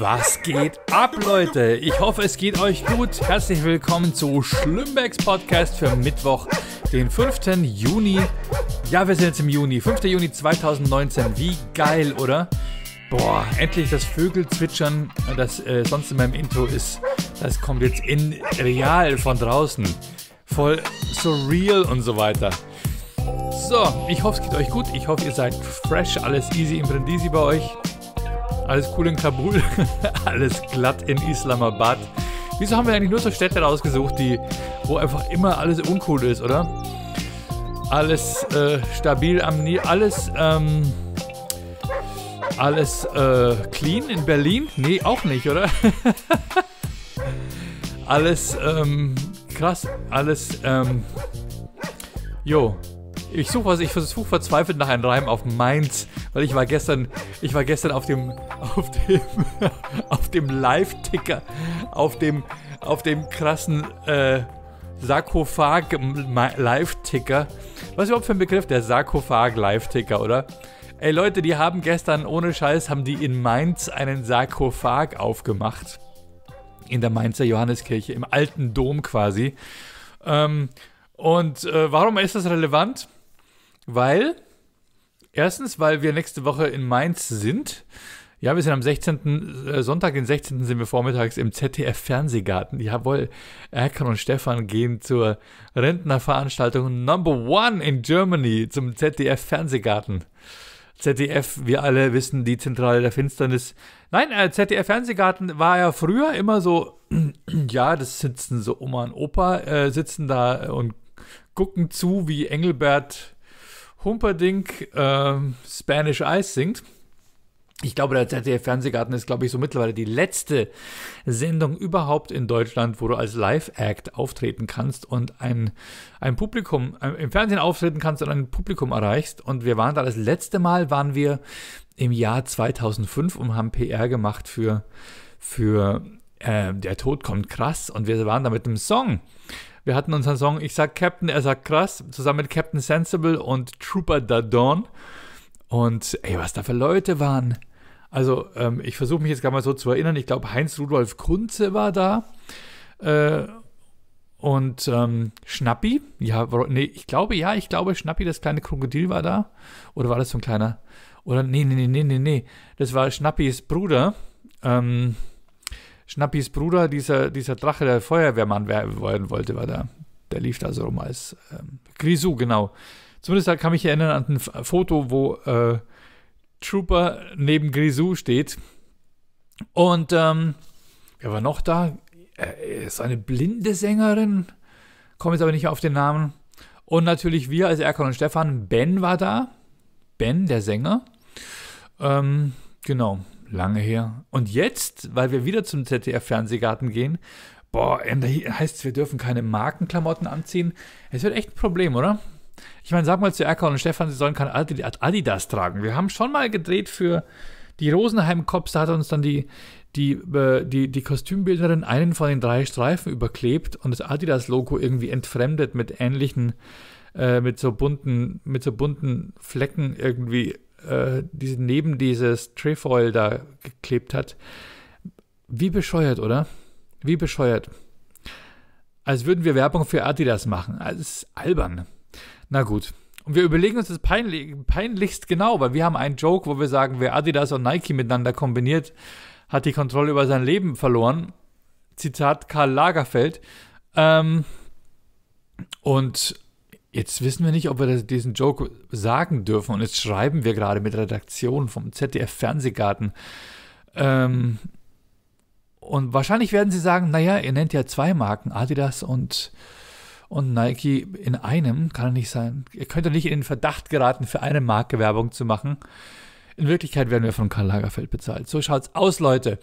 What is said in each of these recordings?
Was geht ab, Leute? Ich hoffe, es geht euch gut. Herzlich willkommen zu Schlimmbecks Podcast für Mittwoch, den 5. Juni. Ja, wir sind jetzt im Juni, 5. Juni 2019. Wie geil, oder? Boah, endlich das Vögelzwitschern, das äh, sonst in meinem Intro ist, das kommt jetzt in real von draußen. Voll surreal und so weiter. So, ich hoffe, es geht euch gut. Ich hoffe, ihr seid fresh, alles easy im Brindisi bei euch. Alles cool in Kabul, alles glatt in Islamabad. Wieso haben wir eigentlich nur so Städte rausgesucht, die, wo einfach immer alles uncool ist, oder? Alles äh, stabil am Nil, alles, ähm, alles äh, clean in Berlin? Nee, auch nicht, oder? alles ähm, krass, alles ähm, jo, ich suche was, ich versuche verzweifelt nach einem Reim auf Mainz, weil ich war gestern, ich war gestern auf dem, auf dem, auf dem Live-Ticker, auf dem, auf dem krassen äh, Sarkophag-Live-Ticker. Was ist überhaupt für ein Begriff, der Sarkophag-Live-Ticker, oder? Ey Leute, die haben gestern, ohne Scheiß, haben die in Mainz einen Sarkophag aufgemacht. In der Mainzer Johanneskirche, im alten Dom quasi. Ähm, und äh, warum ist das relevant? weil erstens, weil wir nächste Woche in Mainz sind. Ja, wir sind am 16. Äh, Sonntag, den 16. sind wir vormittags im ZDF Fernsehgarten. Jawohl, Erkan und Stefan gehen zur Rentnerveranstaltung Number One in Germany zum ZDF Fernsehgarten. ZDF, wir alle wissen, die Zentrale der Finsternis. Nein, äh, ZDF Fernsehgarten war ja früher immer so, ja, das sitzen so Oma und Opa, äh, sitzen da und gucken zu, wie Engelbert Humperdink äh, Spanish Ice singt. Ich glaube, der ZDF Fernsehgarten ist, glaube ich, so mittlerweile die letzte Sendung überhaupt in Deutschland, wo du als Live-Act auftreten kannst und ein, ein Publikum, ein, im Fernsehen auftreten kannst und ein Publikum erreichst. Und wir waren da, das letzte Mal waren wir im Jahr 2005 und haben PR gemacht für, für äh, Der Tod kommt krass. Und wir waren da mit einem Song wir hatten unseren Song Ich sag Captain, er sagt krass, zusammen mit Captain Sensible und Trooper Da Dawn. Und ey, was da für Leute waren. Also, ähm, ich versuche mich jetzt gar mal so zu erinnern. Ich glaube, Heinz Rudolf Kunze war da. Äh, und ähm, Schnappi, ja, nee, ich glaube, ja, ich glaube, Schnappi, das kleine Krokodil war da. Oder war das so ein kleiner? Oder nee, nee, nee, nee, nee, nee. Das war Schnappis Bruder. Ähm, Schnappis Bruder, dieser, dieser Drache, der Feuerwehrmann werden wollte, war da. Der lief da so rum als ähm, Grisou, genau. Zumindest da kann ich mich erinnern an ein Foto, wo äh, Trooper neben Grisou steht. Und ähm, wer war noch da? Er ist eine blinde Sängerin. Komme jetzt aber nicht auf den Namen. Und natürlich wir als Erkan und Stefan. Ben war da. Ben, der Sänger. Ähm, genau lange her. Und jetzt, weil wir wieder zum ZDF-Fernsehgarten gehen, boah, da heißt es, wir dürfen keine Markenklamotten anziehen. Es wird echt ein Problem, oder? Ich meine, sag mal zu Erkan und Stefan, sie sollen kein Adidas tragen. Wir haben schon mal gedreht für die Rosenheim Cops, da hat uns dann die, die, äh, die, die Kostümbildnerin einen von den drei Streifen überklebt und das Adidas-Logo irgendwie entfremdet mit ähnlichen, äh, mit so bunten, mit so bunten Flecken irgendwie äh, neben dieses Trefoil da geklebt hat. Wie bescheuert, oder? Wie bescheuert. Als würden wir Werbung für Adidas machen. Also ah, es ist albern. Na gut. Und wir überlegen uns das peinlich, peinlichst genau, weil wir haben einen Joke, wo wir sagen, wer Adidas und Nike miteinander kombiniert, hat die Kontrolle über sein Leben verloren. Zitat Karl Lagerfeld. Ähm, und Jetzt wissen wir nicht, ob wir diesen Joke sagen dürfen und jetzt schreiben wir gerade mit Redaktion vom ZDF Fernsehgarten. Ähm, und wahrscheinlich werden sie sagen, naja, ihr nennt ja zwei Marken, Adidas und, und Nike in einem, kann nicht sein. Ihr könnt ja nicht in den Verdacht geraten, für eine Marke Werbung zu machen. In Wirklichkeit werden wir von Karl Lagerfeld bezahlt. So schaut's aus, Leute.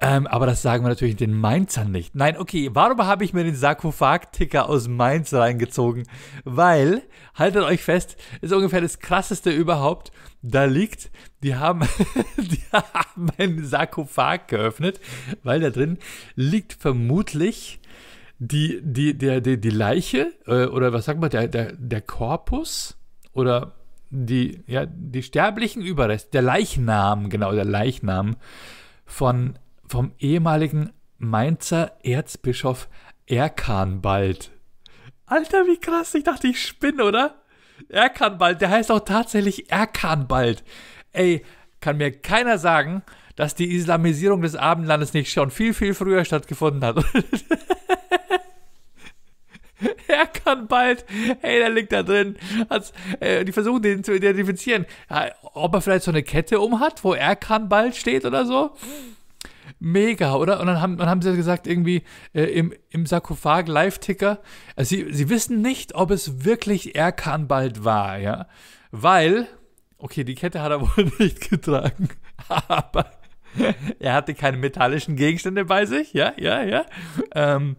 Ähm, aber das sagen wir natürlich den Mainzern nicht. Nein, okay, warum habe ich mir den Sarkophag-Ticker aus Mainz reingezogen? Weil, haltet euch fest, ist ungefähr das krasseste überhaupt. Da liegt, die haben, die haben einen Sarkophag geöffnet, weil da drin liegt vermutlich die, die, der, die, die Leiche äh, oder was sagt man, der, der, der Korpus oder die, ja, die sterblichen Überreste, der Leichnam, genau, der Leichnam von vom ehemaligen Mainzer Erzbischof Erkanbald. Alter, wie krass, ich dachte, ich spinne, oder? Erkanbald, der heißt auch tatsächlich Erkanbald. Ey, kann mir keiner sagen, dass die Islamisierung des Abendlandes nicht schon viel, viel früher stattgefunden hat. er kann bald, hey, der liegt da drin. Äh, die versuchen den zu identifizieren. Ja, ob er vielleicht so eine Kette um hat, wo er kann bald steht oder so. Mega, oder? Und dann haben, dann haben sie gesagt, irgendwie äh, im, im Sarkophag Live-Ticker, also sie, sie wissen nicht, ob es wirklich Erkan bald war, ja. Weil, okay, die Kette hat er wohl nicht getragen, aber er hatte keine metallischen Gegenstände bei sich, ja, ja, ja. Ähm,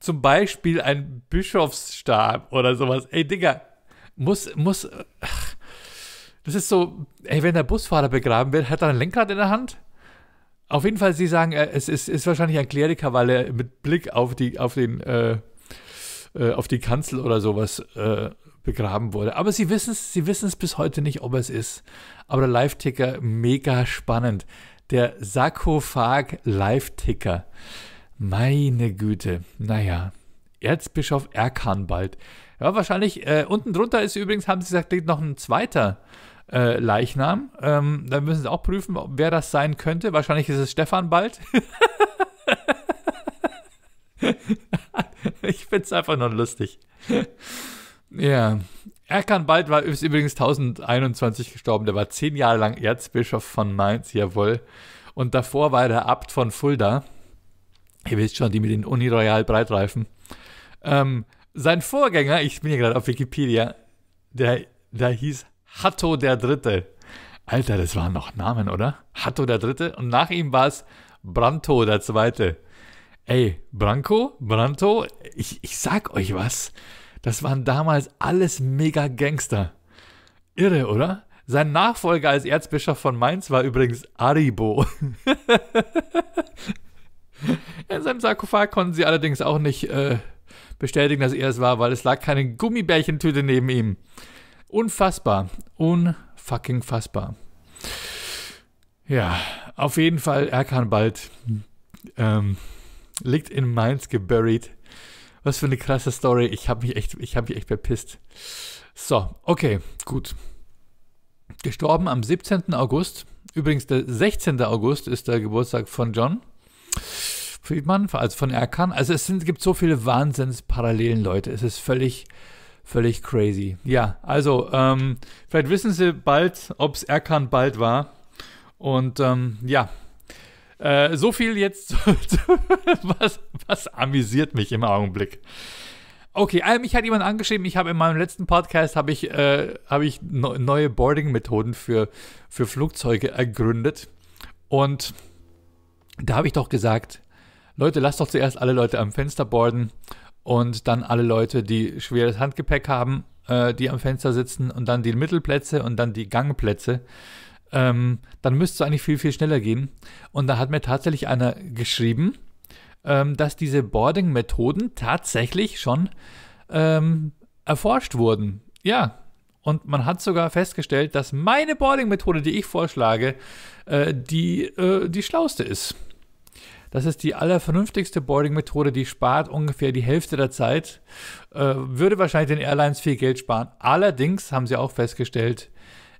zum Beispiel ein Bischofsstab oder sowas. Ey, Digga, muss, muss. Ach, das ist so, ey, wenn der Busfahrer begraben wird, hat er ein Lenkrad in der Hand? Auf jeden Fall, Sie sagen, äh, es ist, ist wahrscheinlich ein Kleriker, weil er mit Blick auf die, auf den, äh, äh auf die Kanzel oder sowas äh, begraben wurde. Aber Sie wissen es, Sie wissen bis heute nicht, ob es ist. Aber der Live-Ticker, mega spannend. Der Sarkophag-Live-Ticker. Meine Güte. Naja. Erzbischof Erkan bald. Ja, wahrscheinlich, äh, unten drunter ist übrigens, haben Sie gesagt, liegt noch ein zweiter äh, Leichnam. Ähm, da müssen sie auch prüfen, wer das sein könnte. Wahrscheinlich ist es Stefan bald. ich finde es einfach nur lustig. ja. Bald war übrigens 1021 gestorben. Der war zehn Jahre lang Erzbischof von Mainz, jawohl. Und davor war er der Abt von Fulda. Ihr wisst schon, die mit den Uniroyal Breitreifen. Ähm, sein Vorgänger, ich bin hier gerade auf Wikipedia, der, der hieß Hatto der Dritte. Alter, das waren noch Namen, oder? Hatto der Dritte und nach ihm war es Branto der Zweite. Ey, Branko, Branto, ich, ich sag euch was. Das waren damals alles mega Gangster. Irre, oder? Sein Nachfolger als Erzbischof von Mainz war übrigens Aribo. In seinem Sarkophag konnten sie allerdings auch nicht äh, bestätigen, dass er es war, weil es lag keine Gummibärchentüte neben ihm. Unfassbar. Unfucking fassbar. Ja, auf jeden Fall Erkan bald. Ähm, liegt in Mainz geburied. Was für eine krasse Story. Ich habe mich echt, ich mich echt bepisst. So, okay, gut. Gestorben am 17. August. Übrigens, der 16. August ist der Geburtstag von John Friedman, also von Erkan. Also es sind, gibt so viele Wahnsinnsparallelen, Leute. Es ist völlig, Völlig crazy. Ja, also ähm, vielleicht wissen Sie bald, ob es Erkan bald war. Und ähm, ja, äh, so viel jetzt, was, was amüsiert mich im Augenblick. Okay, mich ähm, hat jemand angeschrieben, ich habe in meinem letzten Podcast habe ich, äh, hab ich no, neue Boarding-Methoden für, für Flugzeuge ergründet. Und da habe ich doch gesagt, Leute, lasst doch zuerst alle Leute am Fenster boarden und dann alle Leute, die schweres Handgepäck haben, äh, die am Fenster sitzen und dann die Mittelplätze und dann die Gangplätze. Ähm, dann müsste es eigentlich viel, viel schneller gehen. Und da hat mir tatsächlich einer geschrieben, ähm, dass diese Boarding-Methoden tatsächlich schon ähm, erforscht wurden. Ja, und man hat sogar festgestellt, dass meine Boarding-Methode, die ich vorschlage, äh, die, äh, die schlauste ist. Das ist die allervernünftigste Boarding-Methode, die spart ungefähr die Hälfte der Zeit. Äh, würde wahrscheinlich den Airlines viel Geld sparen. Allerdings haben sie auch festgestellt,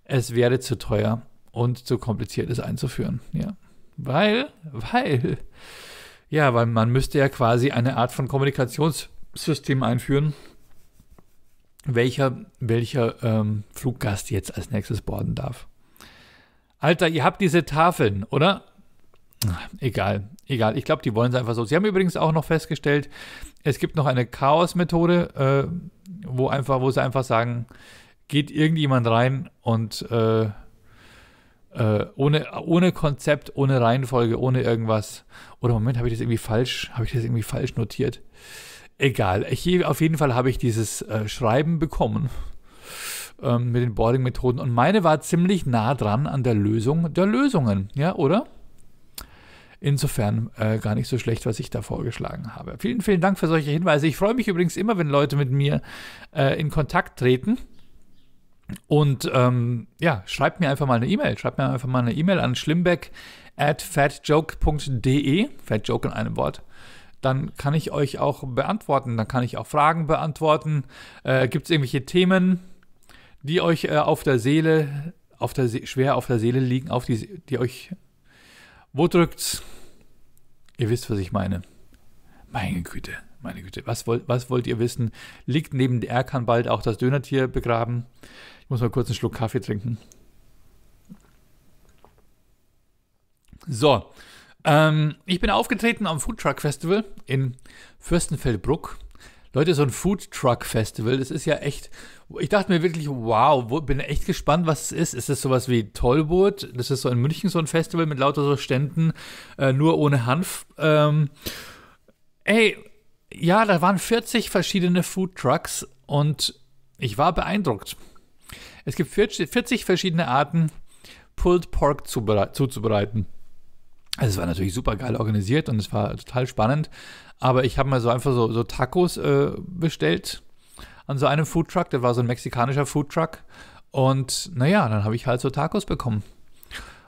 es wäre zu teuer und zu kompliziert, es einzuführen. Ja. Weil, weil, ja, weil man müsste ja quasi eine Art von Kommunikationssystem einführen, welcher, welcher ähm, Fluggast jetzt als nächstes boarden darf. Alter, ihr habt diese Tafeln, oder? Egal, egal. Ich glaube, die wollen es einfach so. Sie haben übrigens auch noch festgestellt, es gibt noch eine Chaos-Methode, äh, wo einfach, wo sie einfach sagen, geht irgendjemand rein und äh, äh, ohne, ohne Konzept, ohne Reihenfolge, ohne irgendwas. Oder Moment, habe ich das irgendwie falsch, habe ich das irgendwie falsch notiert? Egal. Ich, auf jeden Fall habe ich dieses äh, Schreiben bekommen ähm, mit den Boarding-Methoden und meine war ziemlich nah dran an der Lösung der Lösungen, ja, oder? Insofern äh, gar nicht so schlecht, was ich da vorgeschlagen habe. Vielen, vielen Dank für solche Hinweise. Ich freue mich übrigens immer, wenn Leute mit mir äh, in Kontakt treten. Und ähm, ja, schreibt mir einfach mal eine E-Mail. Schreibt mir einfach mal eine E-Mail an schlimmbeck at fatjoke.de. Fatjoke in einem Wort dann kann ich euch auch beantworten. Dann kann ich auch Fragen beantworten. Äh, Gibt es irgendwelche Themen, die euch äh, auf der Seele, auf der Se schwer auf der Seele liegen, auf die, die euch wo drückt's? Ihr wisst, was ich meine. Meine Güte, meine Güte. Was wollt, was wollt ihr wissen? Liegt neben der Erkan bald auch das Dönertier begraben? Ich muss mal kurz einen Schluck Kaffee trinken. So, ähm, ich bin aufgetreten am Food Truck Festival in Fürstenfeldbruck. Leute, so ein Food Truck Festival, das ist ja echt. Ich dachte mir wirklich, wow, wo, bin echt gespannt, was es ist. Ist das sowas wie Tollboot? Das ist so in München so ein Festival mit lauter so Ständen, äh, nur ohne Hanf. Ähm, ey, ja, da waren 40 verschiedene Food Trucks und ich war beeindruckt. Es gibt 40 verschiedene Arten, Pulled Pork zuzubereiten. Also es war natürlich super geil organisiert und es war total spannend. Aber ich habe mal so einfach so, so Tacos äh, bestellt an so einem Foodtruck. Der war so ein mexikanischer Foodtruck. Und naja, dann habe ich halt so Tacos bekommen.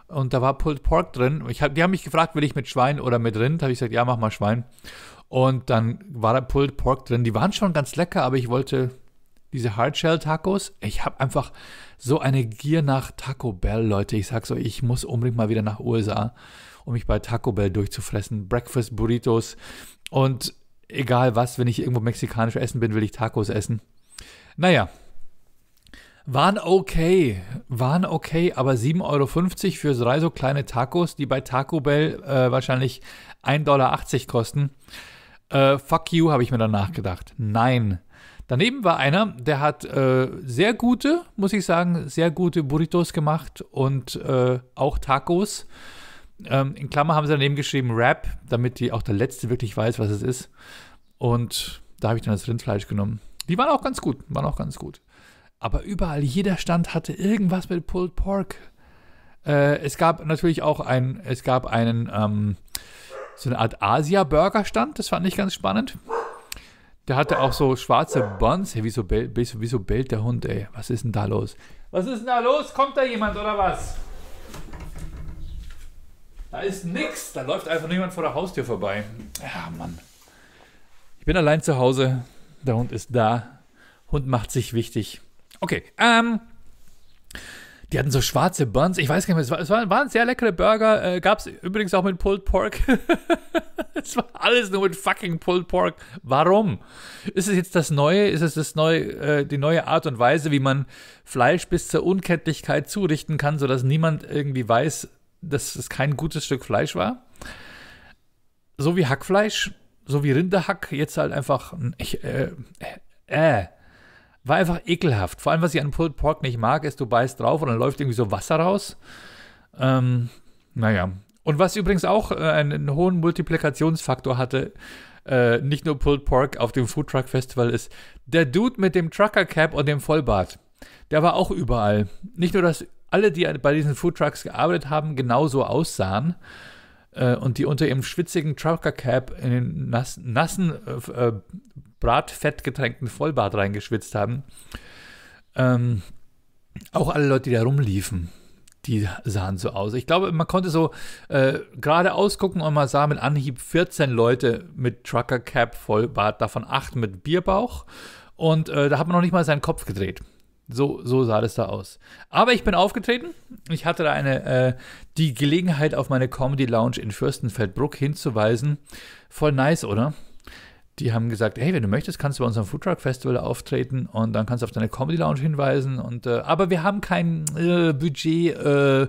Und da war Pulled Pork drin. Ich hab, die haben mich gefragt, will ich mit Schwein oder mit Rind? Habe ich gesagt, ja, mach mal Schwein. Und dann war da Pulled Pork drin. Die waren schon ganz lecker, aber ich wollte diese Hardshell-Tacos. Ich habe einfach so eine Gier nach Taco Bell, Leute. Ich sag so, ich muss unbedingt mal wieder nach USA, um mich bei Taco Bell durchzufressen. Breakfast Burritos, und egal was, wenn ich irgendwo mexikanisch essen bin, will ich Tacos essen. Naja. Waren okay, waren okay, aber 7,50 Euro für drei so kleine Tacos, die bei Taco Bell äh, wahrscheinlich 1,80 Dollar kosten. Äh, fuck you, habe ich mir danach gedacht. Nein. Daneben war einer, der hat äh, sehr gute, muss ich sagen, sehr gute Burritos gemacht und äh, auch Tacos. Ähm, in Klammer haben sie daneben geschrieben Rap, damit die auch der Letzte wirklich weiß, was es ist. Und da habe ich dann das Rindfleisch genommen. Die waren auch ganz gut, waren auch ganz gut. Aber überall, jeder Stand hatte irgendwas mit Pulled Pork. Äh, es gab natürlich auch ein, es gab einen, ähm, so eine Art Asia-Burger-Stand, das fand ich ganz spannend. Der hatte auch so schwarze Buns. Hey, wieso, bell, wieso, wieso bellt der Hund, ey? Was ist denn da los? Was ist denn da los? Kommt da jemand oder was? Da ist nix. Da läuft einfach niemand vor der Haustür vorbei. Ja, Mann. Ich bin allein zu Hause. Der Hund ist da. Hund macht sich wichtig. Okay, ähm. Die hatten so schwarze Buns. Ich weiß gar nicht mehr, es, war, waren sehr leckere Burger. Äh, Gab es übrigens auch mit Pulled Pork. es war alles nur mit fucking Pulled Pork. Warum? Ist es jetzt das Neue? Ist es das neue, äh, die neue Art und Weise, wie man Fleisch bis zur Unkenntlichkeit zurichten kann, sodass niemand irgendwie weiß, dass es kein gutes Stück Fleisch war. So wie Hackfleisch, so wie Rinderhack, jetzt halt einfach. Ich, äh, äh, war einfach ekelhaft. Vor allem, was ich an Pulled Pork nicht mag, ist, du beißt drauf und dann läuft irgendwie so Wasser raus. Ähm, naja. Und was übrigens auch äh, einen, hohen Multiplikationsfaktor hatte, äh, nicht nur Pulled Pork auf dem Food Truck Festival, ist der Dude mit dem Trucker Cap und dem Vollbart. Der war auch überall. Nicht nur das alle, die bei diesen Foodtrucks gearbeitet haben, genauso aussahen äh, und die unter ihrem schwitzigen Trucker-Cap in den nass, nassen, äh, äh Bratfett Vollbart reingeschwitzt haben. Ähm, auch alle Leute, die da rumliefen, die sahen so aus. Ich glaube, man konnte so äh, geradeaus gucken und man sah mit Anhieb 14 Leute mit Trucker Cap Vollbart, davon 8 mit Bierbauch. Und äh, da hat man noch nicht mal seinen Kopf gedreht. So, so sah das da aus. Aber ich bin aufgetreten. Ich hatte da eine, äh, die Gelegenheit, auf meine Comedy Lounge in Fürstenfeldbruck hinzuweisen. Voll nice, oder? Die haben gesagt, hey, wenn du möchtest, kannst du bei unserem Foodtruck Festival auftreten und dann kannst du auf deine Comedy Lounge hinweisen. Und, äh, aber wir haben kein äh, Budget. Äh,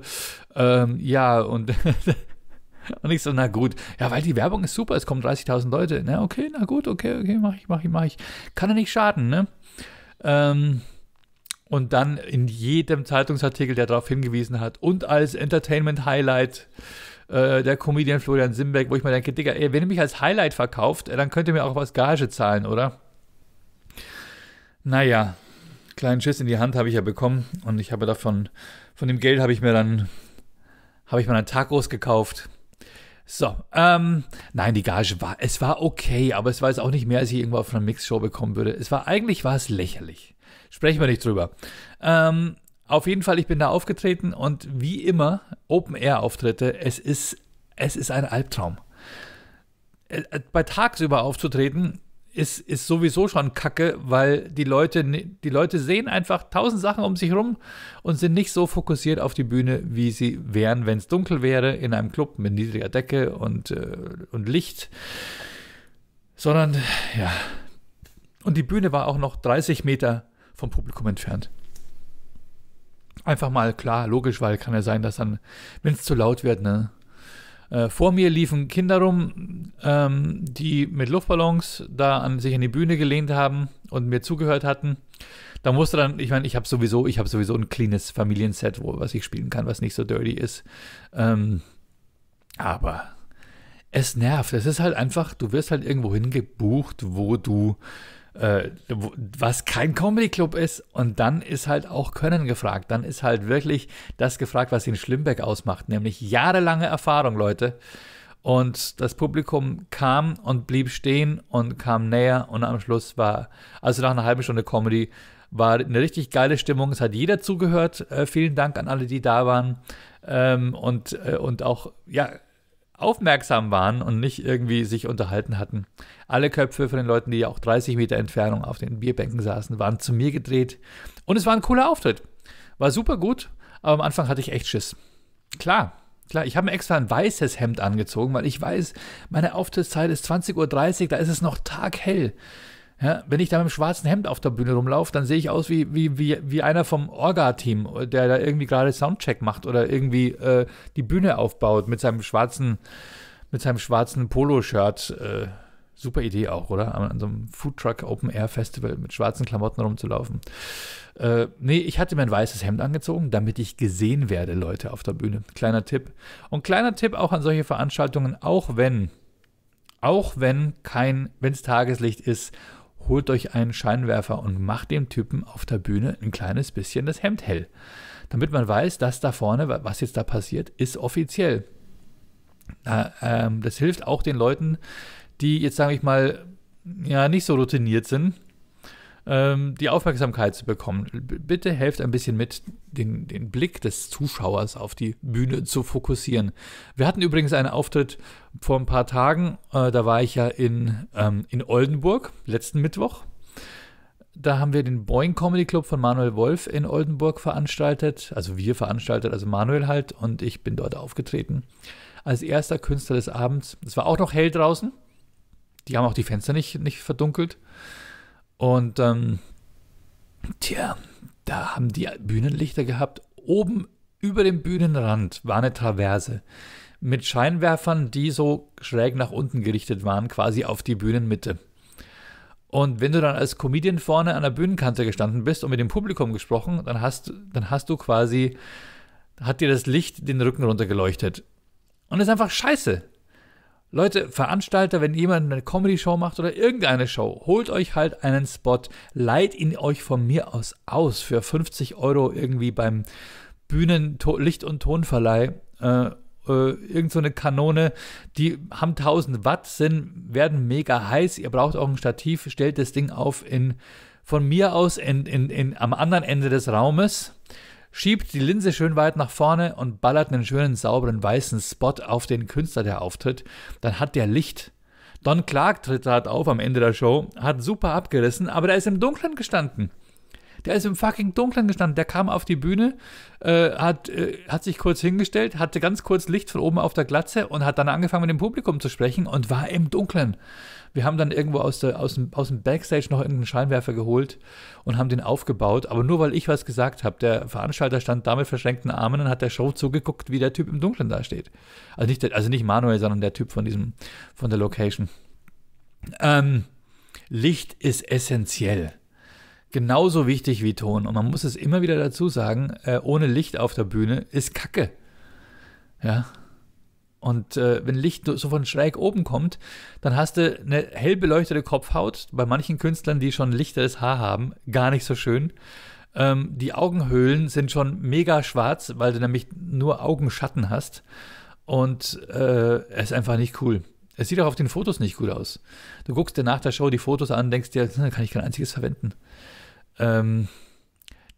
ähm, ja, und Und ich so, na gut, ja, weil die Werbung ist super, es kommen 30.000 Leute. Na, okay, na gut, okay, okay, mach ich, mach ich, mach ich. Kann ja nicht schaden, ne? Ähm, und dann in jedem Zeitungsartikel, der darauf hingewiesen hat und als Entertainment Highlight äh, der Comedian Florian Simbeck, wo ich mir denke, Digga, ey, wenn ihr mich als Highlight verkauft, dann könnt ihr mir auch was Gage zahlen, oder? Naja, kleinen Schiss in die Hand habe ich ja bekommen und ich habe davon, von dem Geld habe ich mir dann, habe ich mir dann Tacos gekauft. So, ähm, nein, die Gage war, es war okay, aber es war jetzt auch nicht mehr, als ich irgendwo auf einer Mixshow bekommen würde. Es war, eigentlich war es lächerlich. Sprechen wir nicht drüber. Ähm, auf jeden Fall, ich bin da aufgetreten und wie immer, Open-Air-Auftritte, es ist, es ist ein Albtraum. Äh, äh, bei tagsüber aufzutreten, ist, ist sowieso schon kacke, weil die Leute, die Leute sehen einfach tausend Sachen um sich rum und sind nicht so fokussiert auf die Bühne, wie sie wären, wenn es dunkel wäre, in einem Club mit niedriger Decke und, äh, und Licht. Sondern, ja. Und die Bühne war auch noch 30 Meter vom Publikum entfernt. Einfach mal klar, logisch, weil kann ja sein, dass dann, wenn es zu laut wird, ne? Äh, vor mir liefen Kinder rum, ähm, die mit Luftballons da an sich an die Bühne gelehnt haben und mir zugehört hatten. Da musste dann, ich meine, ich habe sowieso, ich habe sowieso ein cleanes Familienset, wo was ich spielen kann, was nicht so dirty ist. Ähm, aber es nervt. Es ist halt einfach, du wirst halt irgendwo hingebucht, wo du äh, was kein Comedy Club ist. Und dann ist halt auch Können gefragt. Dann ist halt wirklich das gefragt, was ihn Schlimbeck ausmacht, nämlich jahrelange Erfahrung, Leute. Und das Publikum kam und blieb stehen und kam näher und am Schluss war, also nach einer halben Stunde Comedy, war eine richtig geile Stimmung. Es hat jeder zugehört. Äh, vielen Dank an alle, die da waren. Ähm, und, äh, und auch, ja, aufmerksam waren und nicht irgendwie sich unterhalten hatten. Alle Köpfe von den Leuten, die ja auch 30 Meter Entfernung auf den Bierbänken saßen, waren zu mir gedreht. Und es war ein cooler Auftritt. War super gut, aber am Anfang hatte ich echt Schiss. Klar, klar, ich habe mir extra ein weißes Hemd angezogen, weil ich weiß, meine Auftrittszeit ist 20.30 Uhr, da ist es noch taghell. Ja, wenn ich da mit dem schwarzen Hemd auf der Bühne rumlaufe, dann sehe ich aus wie, wie, wie, wie einer vom Orga-Team, der da irgendwie gerade Soundcheck macht oder irgendwie äh, die Bühne aufbaut mit seinem schwarzen, mit seinem schwarzen Poloshirt. Äh, super Idee auch, oder? An, so einem Foodtruck Open Air Festival mit schwarzen Klamotten rumzulaufen. Äh, nee, ich hatte mein weißes Hemd angezogen, damit ich gesehen werde, Leute, auf der Bühne. Kleiner Tipp. Und kleiner Tipp auch an solche Veranstaltungen, auch wenn, auch wenn kein, wenn es Tageslicht ist holt euch einen Scheinwerfer und macht dem Typen auf der Bühne ein kleines bisschen das Hemd hell. Damit man weiß, dass da vorne, was jetzt da passiert, ist offiziell. Ähm, das hilft auch den Leuten, die jetzt, sage ich mal, ja, nicht so routiniert sind ähm, die Aufmerksamkeit zu bekommen. B bitte helft ein bisschen mit, den, den Blick des Zuschauers auf die Bühne zu fokussieren. Wir hatten übrigens einen Auftritt vor ein paar Tagen, äh, da war ich ja in, ähm, in Oldenburg, letzten Mittwoch. Da haben wir den Boeing Comedy Club von Manuel Wolf in Oldenburg veranstaltet. Also wir veranstaltet, also Manuel halt. Und ich bin dort aufgetreten. Als erster Künstler des Abends. Es war auch noch hell draußen. Die haben auch die Fenster nicht, nicht verdunkelt. Und ähm, tja, da haben die Bühnenlichter gehabt. Oben über dem Bühnenrand war eine Traverse mit Scheinwerfern, die so schräg nach unten gerichtet waren, quasi auf die Bühnenmitte. Und wenn du dann als Comedian vorne an der Bühnenkante gestanden bist und mit dem Publikum gesprochen, dann hast, dann hast du quasi, hat dir das Licht den Rücken runtergeleuchtet. Und das ist einfach scheiße. Leute, Veranstalter, wenn jemand eine Comedy-Show macht oder irgendeine Show, holt euch halt einen Spot, leiht ihn euch von mir aus aus für 50 Euro irgendwie beim Bühnen-, Licht- und Tonverleih. Äh, äh, irgend so eine Kanone, die haben 1000 Watt, sind, werden mega heiß. Ihr braucht auch ein Stativ, stellt das Ding auf in, von mir aus in, in, in, am anderen Ende des Raumes schiebt die Linse schön weit nach vorne und ballert einen schönen sauberen weißen Spot auf den Künstler, der auftritt, dann hat der Licht. Don Clark tritt gerade auf am Ende der Show, hat super abgerissen, aber der ist im Dunkeln gestanden. Der ist im fucking Dunkeln gestanden. Der kam auf die Bühne, äh, hat, äh, hat sich kurz hingestellt, hatte ganz kurz Licht von oben auf der Glatze und hat dann angefangen, mit dem Publikum zu sprechen und war im Dunkeln. Wir haben dann irgendwo aus, der, aus, dem, aus dem Backstage noch irgendeinen Scheinwerfer geholt und haben den aufgebaut. Aber nur weil ich was gesagt habe, der Veranstalter stand da mit verschränkten Armen und hat der Show zugeguckt, wie der Typ im Dunkeln da steht. Also nicht, also nicht Manuel, sondern der Typ von, diesem, von der Location. Ähm, Licht ist essentiell genauso wichtig wie Ton. Und man muss es immer wieder dazu sagen, äh, ohne Licht auf der Bühne ist Kacke. Ja. Und äh, wenn Licht so von schräg oben kommt, dann hast du eine hell beleuchtete Kopfhaut, bei manchen Künstlern, die schon lichteres Haar haben, gar nicht so schön. Ähm, die Augenhöhlen sind schon mega schwarz, weil du nämlich nur Augenschatten hast. Und äh, es ist einfach nicht cool. Es sieht auch auf den Fotos nicht gut aus. Du guckst dir nach der Show die Fotos an, denkst dir, da kann ich kein einziges verwenden ähm,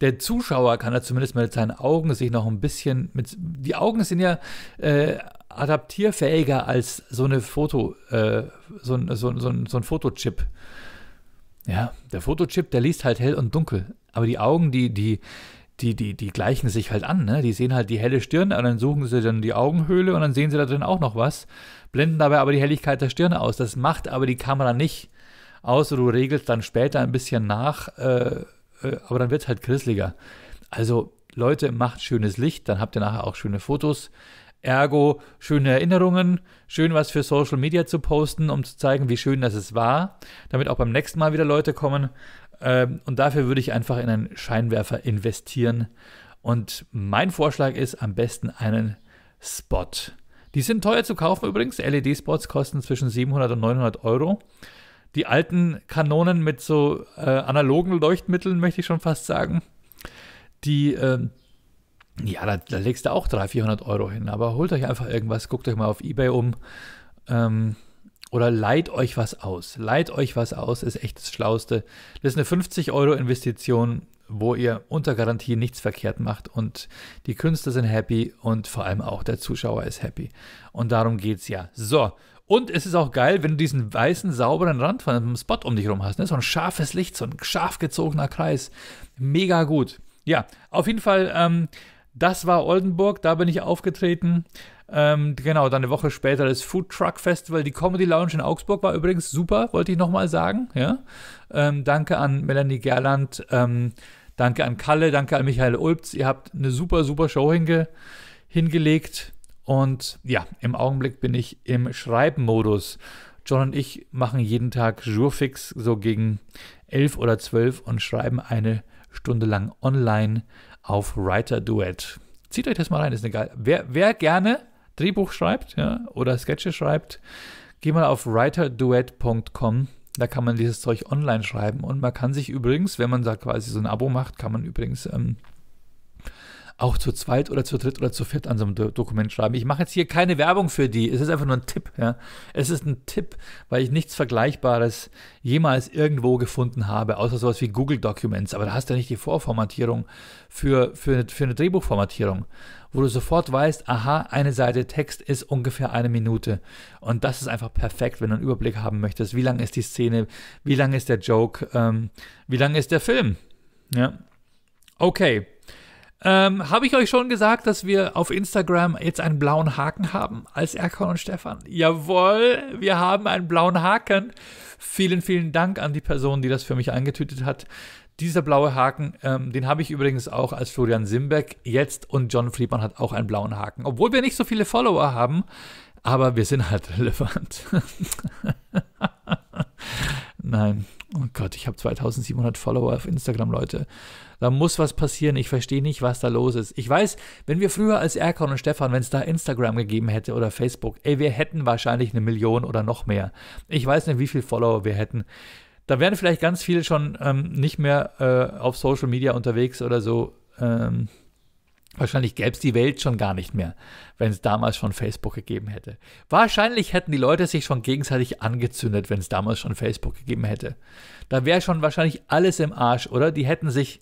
der Zuschauer kann da zumindest mit seinen Augen sich noch ein bisschen mit. Die Augen sind ja äh, adaptierfähiger als so eine Foto, äh, so, ein, so, so, so ein Fotochip. Ja, der Fotochip, der liest halt hell und dunkel. Aber die Augen, die, die, die, die, die gleichen sich halt an, ne? Die sehen halt die helle Stirn, und dann suchen sie dann die Augenhöhle und dann sehen sie da drin auch noch was, blenden dabei aber die Helligkeit der Stirne aus. Das macht aber die Kamera nicht außer du regelst dann später ein bisschen nach, äh, äh, aber dann wird es halt grisseliger. Also Leute, macht schönes Licht, dann habt ihr nachher auch schöne Fotos. Ergo, schöne Erinnerungen, schön was für Social Media zu posten, um zu zeigen, wie schön das es war, damit auch beim nächsten Mal wieder Leute kommen. Ähm, und dafür würde ich einfach in einen Scheinwerfer investieren. Und mein Vorschlag ist am besten einen Spot. Die sind teuer zu kaufen übrigens. LED-Spots kosten zwischen 700 und 900 Euro die alten Kanonen mit so äh, analogen Leuchtmitteln, möchte ich schon fast sagen, die, äh, ja, da, da, legst du auch 300, 400 Euro hin. Aber holt euch einfach irgendwas, guckt euch mal auf Ebay um ähm, oder leiht euch was aus. Leiht euch was aus ist echt das Schlauste. Das ist eine 50 Euro Investition, wo ihr unter Garantie nichts verkehrt macht und die Künstler sind happy und vor allem auch der Zuschauer ist happy. Und darum geht es ja. So, und es ist auch geil, wenn du diesen weißen, sauberen Rand von einem Spot um dich herum hast. Ne? So ein scharfes Licht, so ein scharf gezogener Kreis. Mega gut. Ja, auf jeden Fall, ähm, das war Oldenburg, da bin ich aufgetreten. Ähm, genau, dann eine Woche später das Food Truck Festival. Die Comedy Lounge in Augsburg war übrigens super, wollte ich nochmal sagen. Ja? Ähm, danke an Melanie Gerland, ähm, danke an Kalle, danke an Michael Ulbs. Ihr habt eine super, super Show hinge hingelegt. Und ja, im Augenblick bin ich im Schreibmodus. John und ich machen jeden Tag Jurfix so gegen 11 oder 12 und schreiben eine Stunde lang online auf Writer Duet. Zieht euch das mal rein, ist egal. Wer, wer gerne Drehbuch schreibt ja, oder Sketche schreibt, geh mal auf writerduet.com. Da kann man dieses Zeug online schreiben und man kann sich übrigens, wenn man sagt, quasi so ein Abo macht, kann man übrigens ähm, auch zu zweit oder zu dritt oder zu viert an so einem Do Dokument schreiben. Ich mache jetzt hier keine Werbung für die. Es ist einfach nur ein Tipp. Ja. Es ist ein Tipp, weil ich nichts Vergleichbares jemals irgendwo gefunden habe, außer sowas wie Google Documents. Aber da hast du ja nicht die Vorformatierung für, für, für eine Drehbuchformatierung, wo du sofort weißt, aha, eine Seite Text ist ungefähr eine Minute. Und das ist einfach perfekt, wenn du einen Überblick haben möchtest. Wie lang ist die Szene? Wie lang ist der Joke? Ähm, wie lang ist der Film? Ja. Okay. Ähm, Habe ich euch schon gesagt, dass wir auf Instagram jetzt einen blauen Haken haben als Erkan und Stefan? Jawohl, wir haben einen blauen Haken. Vielen, vielen Dank an die Person, die das für mich eingetütet hat. Dieser blaue Haken, ähm, den habe ich übrigens auch als Florian Simbeck jetzt und John Friedman hat auch einen blauen Haken. Obwohl wir nicht so viele Follower haben, aber wir sind halt relevant. Nein, oh Gott, ich habe 2700 Follower auf Instagram, Leute. Da muss was passieren. Ich verstehe nicht, was da los ist. Ich weiß, wenn wir früher als Erkan und Stefan, wenn es da Instagram gegeben hätte oder Facebook, ey, wir hätten wahrscheinlich eine Million oder noch mehr. Ich weiß nicht, wie viele Follower wir hätten. Da wären vielleicht ganz viele schon ähm, nicht mehr äh, auf Social Media unterwegs oder so. Ähm, Wahrscheinlich gäbe es die Welt schon gar nicht mehr, wenn es damals schon Facebook gegeben hätte. Wahrscheinlich hätten die Leute sich schon gegenseitig angezündet, wenn es damals schon Facebook gegeben hätte. Da wäre schon wahrscheinlich alles im Arsch, oder? Die hätten sich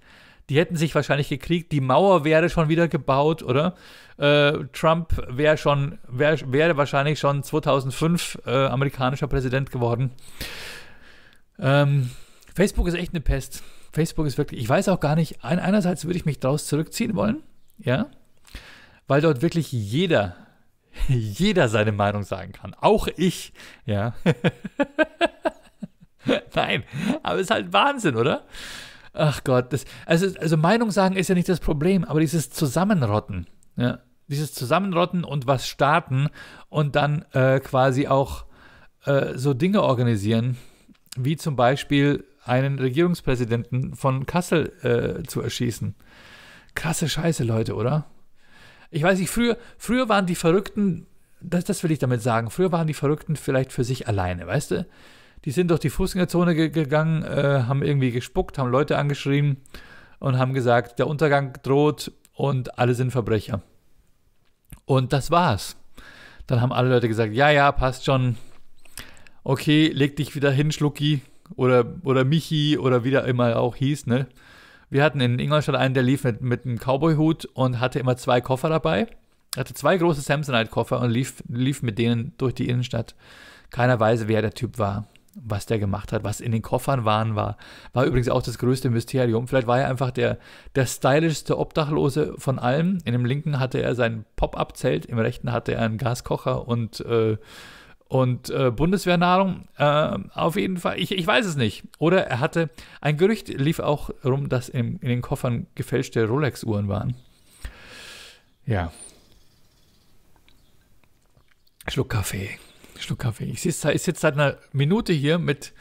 die hätten sich wahrscheinlich gekriegt, die Mauer wäre schon wieder gebaut, oder? Äh, Trump wäre schon, wär, wahrscheinlich schon 2005 äh, amerikanischer Präsident geworden. Ähm, Facebook ist echt eine Pest. Facebook ist wirklich, ich weiß auch gar nicht, ein, einerseits würde ich mich daraus zurückziehen wollen, ja, weil dort wirklich jeder, jeder seine Meinung sagen kann, auch ich, ja. Nein, aber es ist halt Wahnsinn, oder? ach Gott, das, also, also Meinung sagen ist ja nicht das Problem, aber dieses Zusammenrotten, ja, dieses Zusammenrotten und was starten und dann äh, quasi auch äh, so Dinge organisieren, wie zum Beispiel einen Regierungspräsidenten von Kassel äh, zu erschießen. Krasse Scheiße, Leute, oder? Ich weiß nicht, früher, früher waren die Verrückten, das, das will ich damit sagen, früher waren die Verrückten vielleicht für sich alleine, weißt du? Die sind durch die Fußgängerzone ge gegangen, äh, haben irgendwie gespuckt, haben Leute angeschrien und haben gesagt, der Untergang droht und alle sind Verbrecher. Und das war's. Dann haben alle Leute gesagt, ja, ja, passt schon. Okay, leg dich wieder hin, Schlucki oder, oder Michi oder wie der immer auch hieß, ne? Wir hatten in Ingolstadt einen, der lief mit, mit einem Cowboy-Hut und hatte immer zwei Koffer dabei. Er hatte zwei große Samsonite-Koffer und lief, lief mit denen durch die Innenstadt. Keiner weiß, wer der Typ war was der gemacht hat, was in den Koffern waren, war, war übrigens auch das größte Mysterium. Vielleicht war er einfach der, der stylischste Obdachlose von allem. In dem linken hatte er sein Pop-up-Zelt, im rechten hatte er einen Gaskocher und, äh, und äh, Bundeswehrnahrung. Äh, auf jeden Fall, ich, ich weiß es nicht. Oder er hatte, ein Gerücht lief auch rum, dass in, in den Koffern gefälschte Rolex-Uhren waren. Ja. Schluck Kaffee. Schluck Kaffee. Ich sitze sitz seit einer Minute hier mit,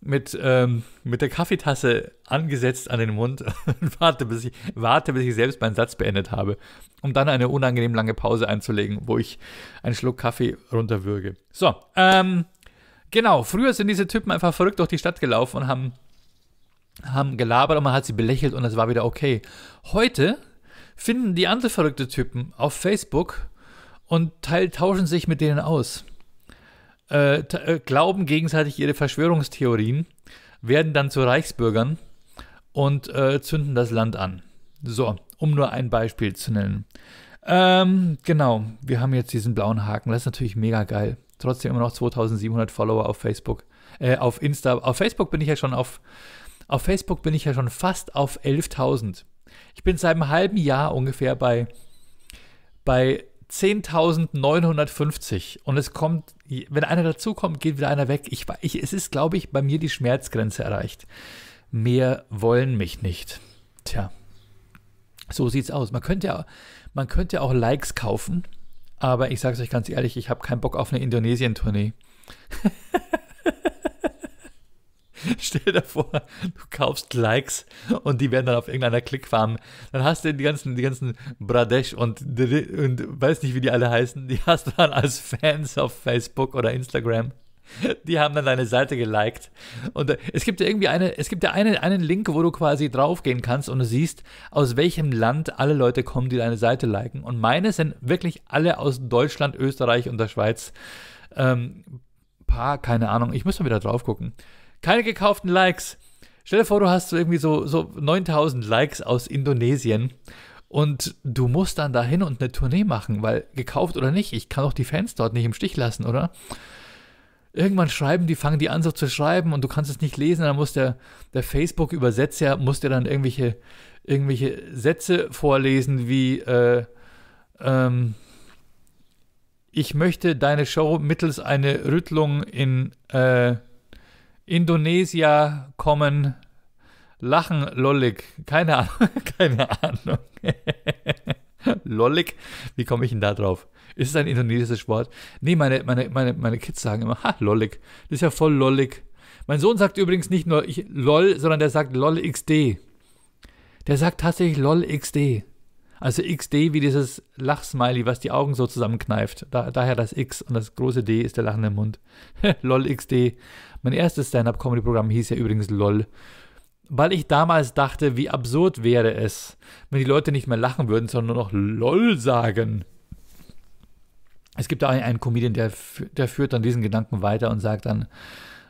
mit, ähm, mit der Kaffeetasse angesetzt an den Mund und warte bis, ich, warte, bis ich selbst meinen Satz beendet habe, um dann eine unangenehm lange Pause einzulegen, wo ich einen Schluck Kaffee runterwürge. So, ähm, genau. Früher sind diese Typen einfach verrückt durch die Stadt gelaufen und haben, haben gelabert und man hat sie belächelt und es war wieder okay. Heute finden die andere verrückte Typen auf Facebook und teil, tauschen sich mit denen aus äh, äh, glauben gegenseitig ihre Verschwörungstheorien, werden dann zu Reichsbürgern und äh, zünden das Land an. So, um nur ein Beispiel zu nennen. Ähm, genau, wir haben jetzt diesen blauen Haken. Das ist natürlich mega geil. Trotzdem immer noch 2700 Follower auf Facebook. Äh, auf Insta. Auf Facebook bin ich ja schon auf. Auf Facebook bin ich ja schon fast auf 11.000. Ich bin seit einem halben Jahr ungefähr bei, bei 10.950 und es kommt, wenn einer dazukommt, geht wieder einer weg. Ich, ich, es ist, glaube ich, bei mir die Schmerzgrenze erreicht. Mehr wollen mich nicht. Tja, so sieht's aus. Man könnte ja, man könnte auch Likes kaufen, aber ich sage es euch ganz ehrlich, ich habe keinen Bock auf eine Indonesien-Tournee. Stell dir vor, du kaufst Likes und die werden dann auf irgendeiner Clickfarm. Dann hast du die ganzen, die ganzen Bradesh und, und weiß nicht, wie die alle heißen, die hast du dann als Fans auf Facebook oder Instagram. Die haben dann deine Seite geliked. Und äh, es gibt ja irgendwie eine, es gibt ja eine, einen Link, wo du quasi draufgehen kannst und du siehst, aus welchem Land alle Leute kommen, die deine Seite liken. Und meine sind wirklich alle aus Deutschland, Österreich und der Schweiz. Ähm, paar, keine Ahnung, ich muss mal wieder drauf gucken. Keine gekauften Likes. Stell dir vor, du hast so irgendwie so, so 9000 Likes aus Indonesien und du musst dann dahin und eine Tournee machen, weil gekauft oder nicht, ich kann doch die Fans dort nicht im Stich lassen, oder? Irgendwann schreiben die, fangen die an so zu schreiben und du kannst es nicht lesen, dann muss der, der Facebook-Übersetzer, muss dir dann irgendwelche, irgendwelche Sätze vorlesen wie, äh, ähm, ich möchte deine Show mittels einer Rüttlung in, äh, Indonesier kommen, lachen, lollig. Keine Ahnung. Keine Ahnung. lollig? Wie komme ich denn da drauf? Ist es ein indonesisches Wort? Nee, meine, meine, meine, meine Kids sagen immer, ha, lollig. Das ist ja voll lollig. Mein Sohn sagt übrigens nicht nur ich, lol, sondern der sagt lol xd. Der sagt tatsächlich lol xd. Also XD wie dieses Lachsmiley, was die Augen so zusammenkneift. Da, daher das X und das große D ist der lachende Mund. LOL XD. Mein erstes Stand-up-Comedy-Programm hieß ja übrigens LOL. Weil ich damals dachte, wie absurd wäre es, wenn die Leute nicht mehr lachen würden, sondern nur noch LOL sagen. Es gibt da einen, Comedian, der, der führt dann diesen Gedanken weiter und sagt dann,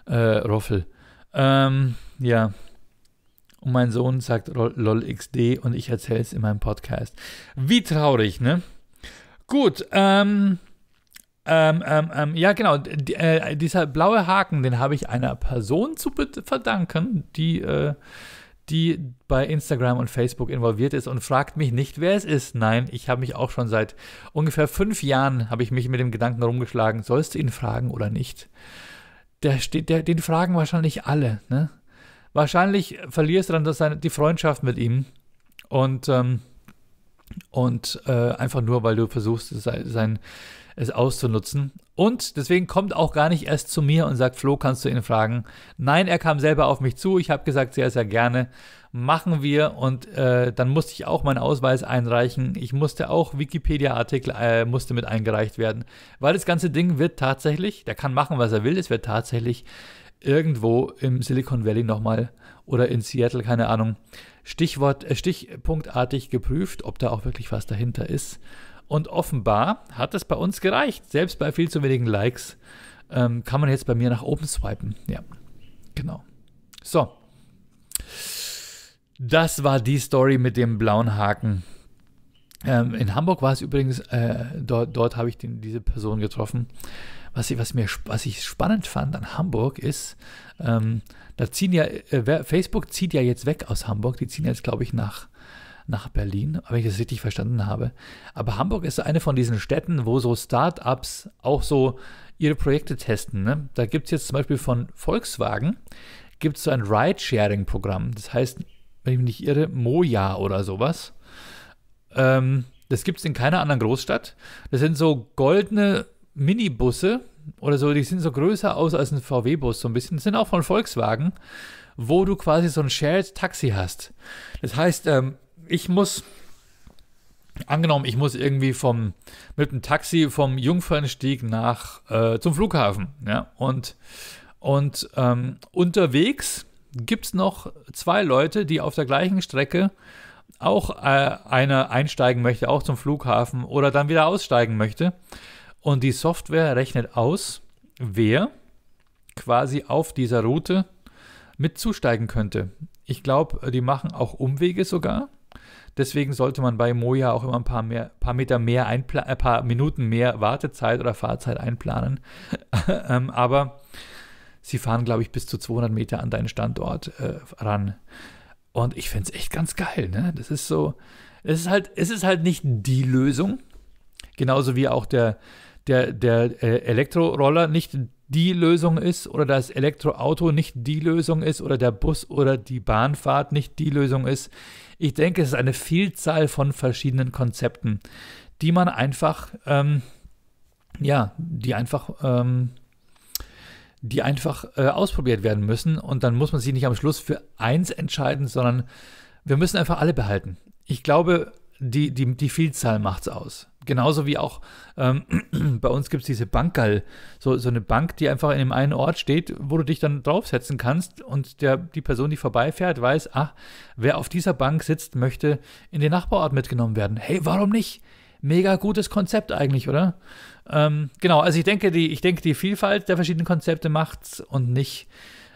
äh, Roffel. Ähm, ja, und mein Sohn sagt LOLXD und ich erzähle es in meinem Podcast. Wie traurig, ne? Gut, ähm, ähm, ähm, ähm ja genau, die, äh, dieser blaue Haken, den habe ich einer Person zu verdanken, die, äh, die bei Instagram und Facebook involviert ist und fragt mich nicht, wer es ist. Nein, ich habe mich auch schon seit ungefähr fünf Jahren, habe ich mich mit dem Gedanken rumgeschlagen, sollst du ihn fragen oder nicht? Der steht, der, den fragen wahrscheinlich alle, ne? wahrscheinlich verlierst du dann das, die Freundschaft mit ihm und, ähm, und äh, einfach nur, weil du versuchst, es, sein, es auszunutzen. Und deswegen kommt auch gar nicht erst zu mir und sagt, Flo, kannst du ihn fragen? Nein, er kam selber auf mich zu. Ich habe gesagt, sehr, sehr gerne. Machen wir. Und äh, dann musste ich auch meinen Ausweis einreichen. Ich musste auch Wikipedia-Artikel äh, musste mit eingereicht werden. Weil das ganze Ding wird tatsächlich, der kann machen, was er will, es wird tatsächlich irgendwo im Silicon Valley nochmal oder in Seattle, keine Ahnung, Stichwort, äh, stichpunktartig geprüft, ob da auch wirklich was dahinter ist. Und offenbar hat es bei uns gereicht. Selbst bei viel zu wenigen Likes ähm, kann man jetzt bei mir nach oben swipen. Ja, genau. So. Das war die Story mit dem blauen Haken. Ähm, in Hamburg war es übrigens, äh, dort, dort habe ich den, diese Person getroffen was ich, was mir, was ich spannend fand an Hamburg ist, ähm, da ziehen ja, äh, Facebook zieht ja jetzt weg aus Hamburg, die ziehen jetzt, glaube ich, nach, nach Berlin, wenn ich das richtig verstanden habe. Aber Hamburg ist eine von diesen Städten, wo so Startups auch so ihre Projekte testen. Ne? Da gibt es jetzt zum Beispiel von Volkswagen, gibt es so ein Ride-Sharing-Programm. Das heißt, wenn ich mich nicht irre, Moja oder sowas. Ähm, das gibt es in keiner anderen Großstadt. Das sind so goldene Minibusse oder so, die sind so größer aus als ein VW-Bus, so ein bisschen, sind auch von Volkswagen, wo du quasi so ein Shared-Taxi hast. Das heißt, ähm, ich muss, angenommen, ich muss irgendwie vom, mit dem Taxi vom Jungfernstieg nach, äh, zum Flughafen, ja, und, und ähm, unterwegs gibt es noch zwei Leute, die auf der gleichen Strecke auch äh, einer einsteigen möchte, auch zum Flughafen oder dann wieder aussteigen möchte. Und die Software rechnet aus, wer quasi auf dieser Route mitzusteigen könnte. Ich glaube, die machen auch Umwege sogar. Deswegen sollte man bei Moja auch immer ein paar, mehr, paar Meter mehr, ein äh, paar Minuten mehr Wartezeit oder Fahrzeit einplanen. Ähm, aber sie fahren, glaube ich, bis zu 200 Meter an deinen Standort äh, ran. Und ich finde es echt ganz geil. Ne? Das ist so, es ist halt, es ist halt nicht die Lösung. Genauso wie auch der, der, der äh, Elektroroller nicht die Lösung ist oder das Elektroauto nicht die Lösung ist oder der Bus oder die Bahnfahrt nicht die Lösung ist. Ich denke, es ist eine Vielzahl von verschiedenen Konzepten, die man einfach, ähm, ja, die einfach, ähm, die einfach äh, ausprobiert werden müssen und dann muss man sich nicht am Schluss für eins entscheiden, sondern wir müssen einfach alle behalten. Ich glaube, die, die, die Vielzahl macht's aus. Genauso wie auch ähm, bei uns gibt es diese Bankgall, so, so eine Bank, die einfach in dem einen Ort steht, wo du dich dann draufsetzen kannst und der, die Person, die vorbeifährt, weiß, ach, wer auf dieser Bank sitzt, möchte in den Nachbarort mitgenommen werden. Hey, warum nicht? Mega gutes Konzept eigentlich, oder? Ähm, genau, also ich denke, die, ich denke, die Vielfalt der verschiedenen Konzepte macht es und nicht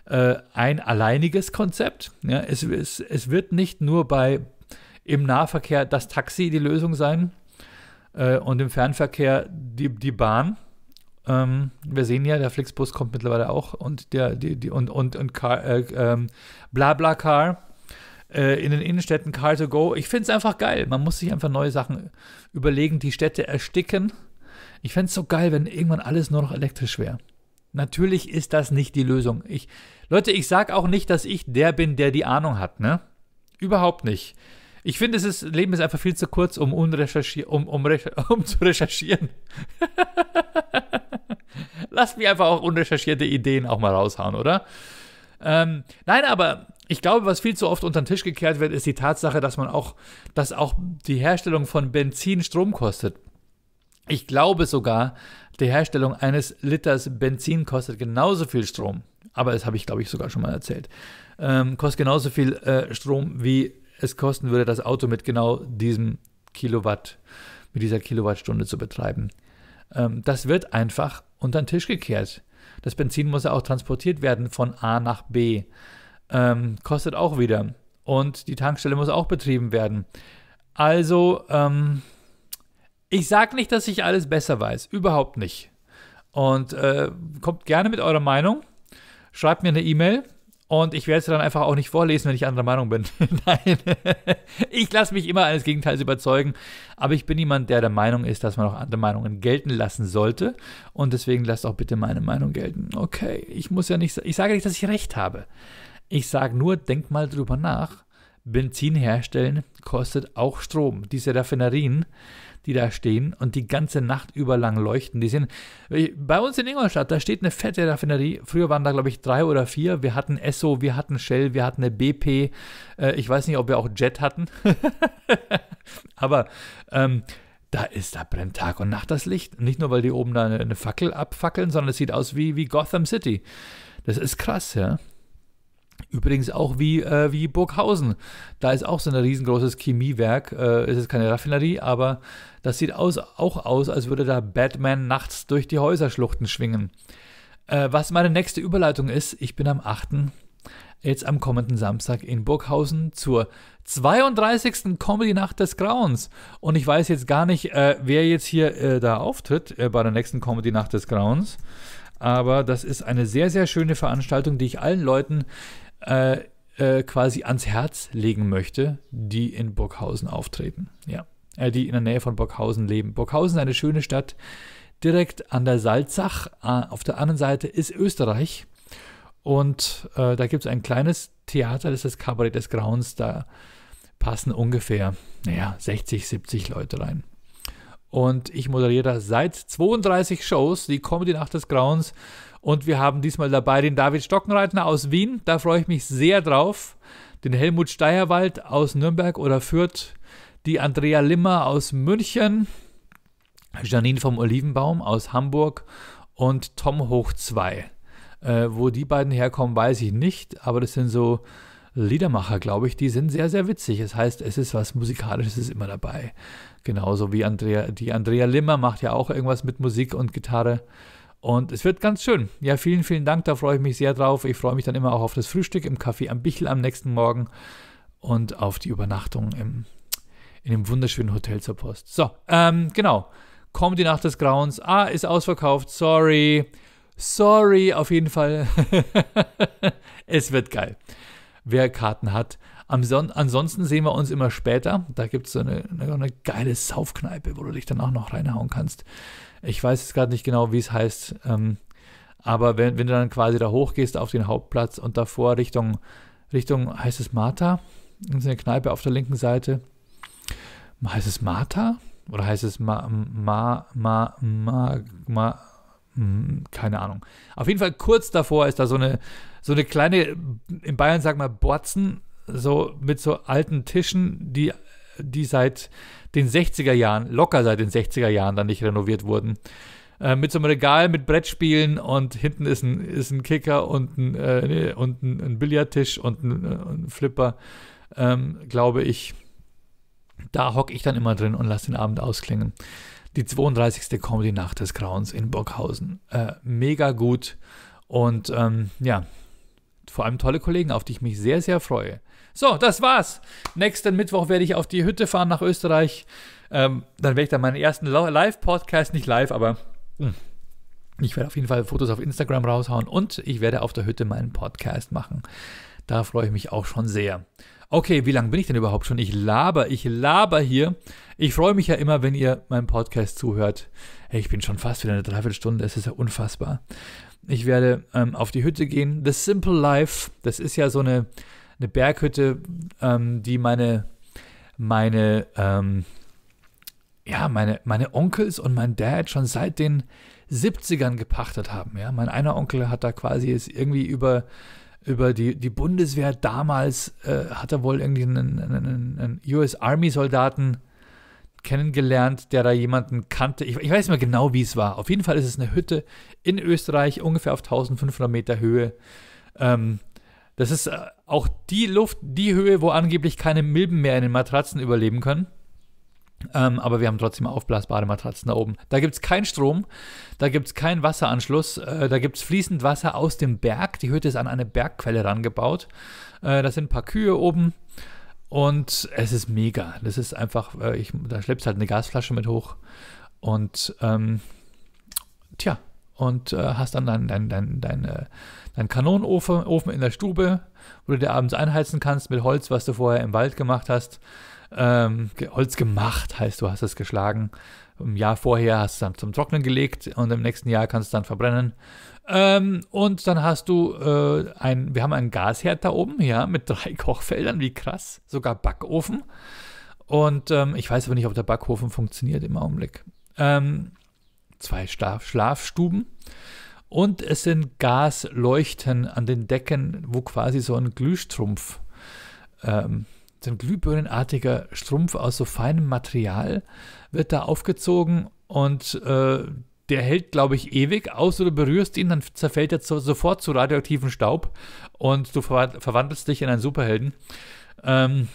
äh, ein alleiniges Konzept. Ja, es, es, es wird nicht nur bei im Nahverkehr das Taxi die Lösung sein, äh, und im Fernverkehr die, die Bahn. Ähm, wir sehen ja, der Flixbus kommt mittlerweile auch und der die, die, und und und Car, äh, ähm, bla bla Car äh, in den Innenstädten Car to go. Ich finde es einfach geil. Man muss sich einfach neue Sachen überlegen, die Städte ersticken. Ich fände es so geil, wenn irgendwann alles nur noch elektrisch wäre. Natürlich ist das nicht die Lösung. Ich, Leute, ich sage auch nicht, dass ich der bin, der die Ahnung hat, ne? Überhaupt nicht. Ich finde, das ist, Leben ist einfach viel zu kurz, um, unrecherchier um, um, um zu recherchieren. Lasst mich einfach auch unrecherchierte Ideen auch mal raushauen, oder? Ähm, nein, aber ich glaube, was viel zu oft unter den Tisch gekehrt wird, ist die Tatsache, dass man auch, dass auch die Herstellung von Benzin Strom kostet. Ich glaube sogar, die Herstellung eines Liters Benzin kostet genauso viel Strom. Aber das habe ich, glaube ich, sogar schon mal erzählt. Ähm, kostet genauso viel äh, Strom wie es kosten würde, das Auto mit genau diesem Kilowatt, mit dieser Kilowattstunde zu betreiben. Ähm, das wird einfach unter den Tisch gekehrt. Das Benzin muss ja auch transportiert werden von A nach B. Ähm, kostet auch wieder. Und die Tankstelle muss auch betrieben werden. Also, ähm, ich sage nicht, dass ich alles besser weiß. Überhaupt nicht. Und äh, kommt gerne mit eurer Meinung. Schreibt mir eine E-Mail und ich werde es dann einfach auch nicht vorlesen, wenn ich anderer Meinung bin. Nein, ich lasse mich immer eines Gegenteils überzeugen. Aber ich bin jemand, der der Meinung ist, dass man auch andere Meinungen gelten lassen sollte. Und deswegen lasst auch bitte meine Meinung gelten. Okay, ich muss ja nicht, ich sage nicht, dass ich recht habe. Ich sage nur, denk mal drüber nach. Benzin herstellen kostet auch Strom. Diese Raffinerien die da stehen und die ganze Nacht über lang leuchten. Die sind äh, bei uns in Ingolstadt, da steht eine fette Raffinerie. Früher waren da, glaube ich, drei oder vier. Wir hatten Esso, wir hatten Shell, wir hatten eine BP. Äh, ich weiß nicht, ob wir auch Jet hatten. Aber ähm, da ist, da brennt Tag und Nacht das Licht. Nicht nur, weil die oben da eine, eine Fackel abfackeln, sondern es sieht aus wie, wie Gotham City. Das ist krass, ja. Übrigens auch wie, äh, wie Burghausen. Da ist auch so ein riesengroßes Chemiewerk. Äh, es ist keine Raffinerie, aber das sieht aus, auch aus, als würde da Batman nachts durch die Häuserschluchten schwingen. Äh, was meine nächste Überleitung ist, ich bin am 8. jetzt am kommenden Samstag in Burghausen zur 32. Comedy-Nacht des Grauens. Und ich weiß jetzt gar nicht, äh, wer jetzt hier äh, da auftritt äh, bei der nächsten Comedy-Nacht des Grauens aber das ist eine sehr, sehr schöne Veranstaltung, die ich allen Leuten, äh, äh, quasi ans Herz legen möchte, die in Burghausen auftreten. Ja, äh, die in der Nähe von Burghausen leben. Burghausen ist eine schöne Stadt, direkt an der Salzach. Äh, auf der anderen Seite ist Österreich. Und äh, da gibt es ein kleines Theater, das ist das Kabarett des Grauens. Da passen ungefähr, naja, 60, 70 Leute rein. Und ich moderiere da seit 32 Shows, die Comedy Nacht des Grauens und wir haben diesmal dabei den David Stockenreitner aus Wien. Da freue ich mich sehr drauf. Den Helmut Steierwald aus Nürnberg oder Fürth. Die Andrea Limmer aus München. Janine vom Olivenbaum aus Hamburg. Und Tom Hoch 2. Äh, wo die beiden herkommen, weiß ich nicht. Aber das sind so Liedermacher, glaube ich, die sind sehr, sehr witzig. Das heißt, es ist was Musikalisches immer dabei. Genauso wie Andrea, die Andrea Limmer macht ja auch irgendwas mit Musik und Gitarre. Und es wird ganz schön. Ja, vielen, vielen Dank, da freue ich mich sehr drauf. Ich freue mich dann immer auch auf das Frühstück im Café am Bichel am nächsten Morgen und auf die Übernachtung im, in dem wunderschönen Hotel zur Post. So, ähm, genau. Kommt die Nacht des Grauens. Ah, ist ausverkauft. Sorry. Sorry, auf jeden Fall. es wird geil. Wer Karten hat. ansonsten sehen wir uns immer später. Da gibt es so eine, eine, eine geile Saufkneipe, wo du dich dann auch noch reinhauen kannst. Ich weiß jetzt gerade nicht genau, wie es heißt. Ähm, aber wenn, wenn, du dann quasi da hochgehst auf den Hauptplatz und davor Richtung, Richtung heißt es Martha? In ist eine Kneipe auf der linken Seite. Heißt es Martha? Oder heißt es Ma, Ma, Ma, Ma, Ma, hm, keine Ahnung. Auf jeden Fall kurz davor ist da so eine, so eine kleine, in Bayern sagt man Borzen, so mit so alten Tischen, die, die seit den 60er Jahren, locker seit den 60er Jahren dann nicht renoviert wurden. Äh, mit so einem Regal mit Brettspielen und hinten ist ein, ist ein Kicker und ein, äh, und ein, ein Billardtisch und ein, äh, ein Flipper, ähm, glaube ich. Da hocke ich dann immer drin und lasse den Abend ausklingen. Die 32. Comedy-Nacht des Grauens in Burghausen. Äh, mega gut und ähm, ja, vor allem tolle Kollegen, auf die ich mich sehr, sehr freue. So, das war's. Nächsten Mittwoch werde ich auf die Hütte fahren nach Österreich. Ähm, dann werde ich dann meinen ersten Live-Podcast, nicht live, aber mh. Hm. ich werde auf jeden Fall Fotos auf Instagram raushauen und ich werde auf der Hütte meinen Podcast machen. Da freue ich mich auch schon sehr. Okay, wie lange bin ich denn überhaupt schon? Ich laber, ich laber hier. Ich freue mich ja immer, wenn ihr meinem Podcast zuhört. Hey, ich bin schon fast wieder eine Dreiviertelstunde, es ist ja unfassbar. Ich werde ähm, auf die Hütte gehen. The Simple Life, das ist ja so eine eine Berghütte, ähm, die meine, meine, ähm, ja, meine, meine Onkels und mein Dad schon seit den 70ern gepachtet haben. Ja? Mein einer Onkel hat da quasi jetzt irgendwie über, über die, die Bundeswehr damals, äh, hat er wohl irgendwie einen, einen, einen US Army-Soldaten kennengelernt, der da jemanden kannte. Ich, ich weiß nicht mehr genau, wie es war. Auf jeden Fall ist es eine Hütte in Österreich, ungefähr auf 1500 Meter Höhe. Ähm, das ist äh, auch die Luft, die Höhe, wo angeblich keine Milben mehr in den Matratzen überleben können. Ähm, aber wir haben trotzdem aufblasbare Matratzen da oben. Da gibt es keinen Strom, da gibt es keinen Wasseranschluss, äh, da gibt es fließend Wasser aus dem Berg. Die Hütte ist an eine Bergquelle rangebaut. Äh, da sind ein paar Kühe oben und es ist mega. Das ist einfach, äh, ich, da schleppst halt eine Gasflasche mit hoch und ähm, tja, und äh, hast dann deinen dein, dein, dein, dein Kanonenofen Ofen in der Stube, wo du dir abends einheizen kannst mit Holz, was du vorher im Wald gemacht hast. Ähm, Holz gemacht heißt, du hast es geschlagen. Im Jahr vorher hast du es dann zum Trocknen gelegt und im nächsten Jahr kannst du es dann verbrennen. Ähm, und dann hast du äh, ein, wir haben einen Gasherd da oben, ja, mit drei Kochfeldern, wie krass, sogar Backofen. Und ähm, ich weiß aber nicht, ob der Backofen funktioniert im Augenblick. Ähm, zwei Schlafstuben. Und es sind Gasleuchten an den Decken, wo quasi so ein Glühstrumpf, ähm, so ein glühbirnenartiger Strumpf aus so feinem Material wird da aufgezogen und äh, der hält, glaube ich, ewig aus du berührst ihn, dann zerfällt er zu, sofort zu radioaktiven Staub und du verwandelst dich in einen Superhelden. Ähm,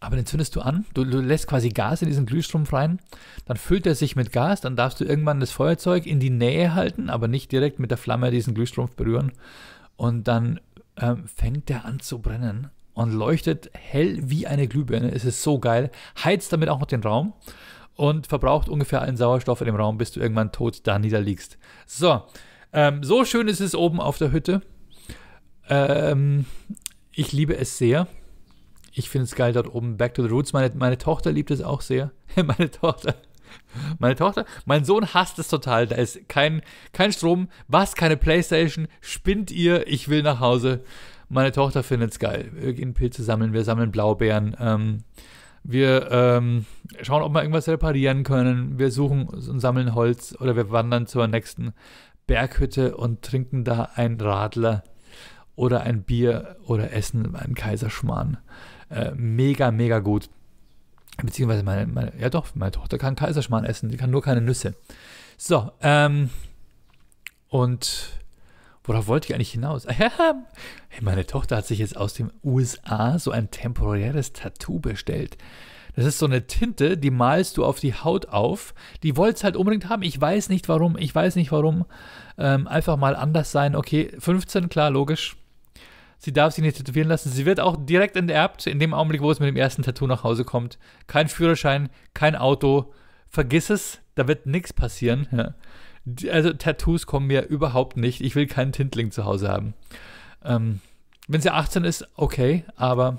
aber den zündest du an, du, du, lässt quasi Gas in diesen Glühstrumpf rein, dann füllt er sich mit Gas, dann darfst du irgendwann das Feuerzeug in die Nähe halten, aber nicht direkt mit der Flamme diesen Glühstrumpf berühren. Und dann ähm, fängt der an zu brennen und leuchtet hell wie eine Glühbirne. Es ist so geil. Heizt damit auch noch den Raum und verbraucht ungefähr allen Sauerstoff in dem Raum, bis du irgendwann tot da niederliegst. So, ähm, so schön ist es oben auf der Hütte. Ähm, ich liebe es sehr ich finde es geil dort oben. Back to the Roots. Meine, meine Tochter liebt es auch sehr. meine Tochter. Meine Tochter, mein Sohn hasst es total. Da ist kein, kein Strom. Was? Keine Playstation? Spinnt ihr? Ich will nach Hause. Meine Tochter findet es geil. Wir gehen Pilze sammeln, wir sammeln Blaubeeren. Ähm, wir ähm, schauen, ob wir irgendwas reparieren können. Wir suchen und sammeln Holz oder wir wandern zur nächsten Berghütte und trinken da einen Radler oder ein Bier oder essen einen Kaiserschmarrn äh, mega, mega gut. Beziehungsweise meine, meine, ja doch, meine Tochter kann Kaiserschmarrn essen, die kann nur keine Nüsse. So, ähm, und worauf wollte ich eigentlich hinaus? hey, meine Tochter hat sich jetzt aus den USA so ein temporäres Tattoo bestellt. Das ist so eine Tinte, die malst du auf die Haut auf. Die wollte halt unbedingt haben. Ich weiß nicht warum. Ich weiß nicht warum. Ähm, einfach mal anders sein. Okay, 15, klar, logisch. Sie darf sich nicht tätowieren lassen. Sie wird auch direkt enterbt, in dem Augenblick, wo es mit dem ersten Tattoo nach Hause kommt. Kein Führerschein, kein Auto. Vergiss es, da wird nichts passieren. Ja. also Tattoos kommen mir überhaupt nicht. Ich will keinen Tintling zu Hause haben. Ähm, Wenn sie 18 ist, okay, aber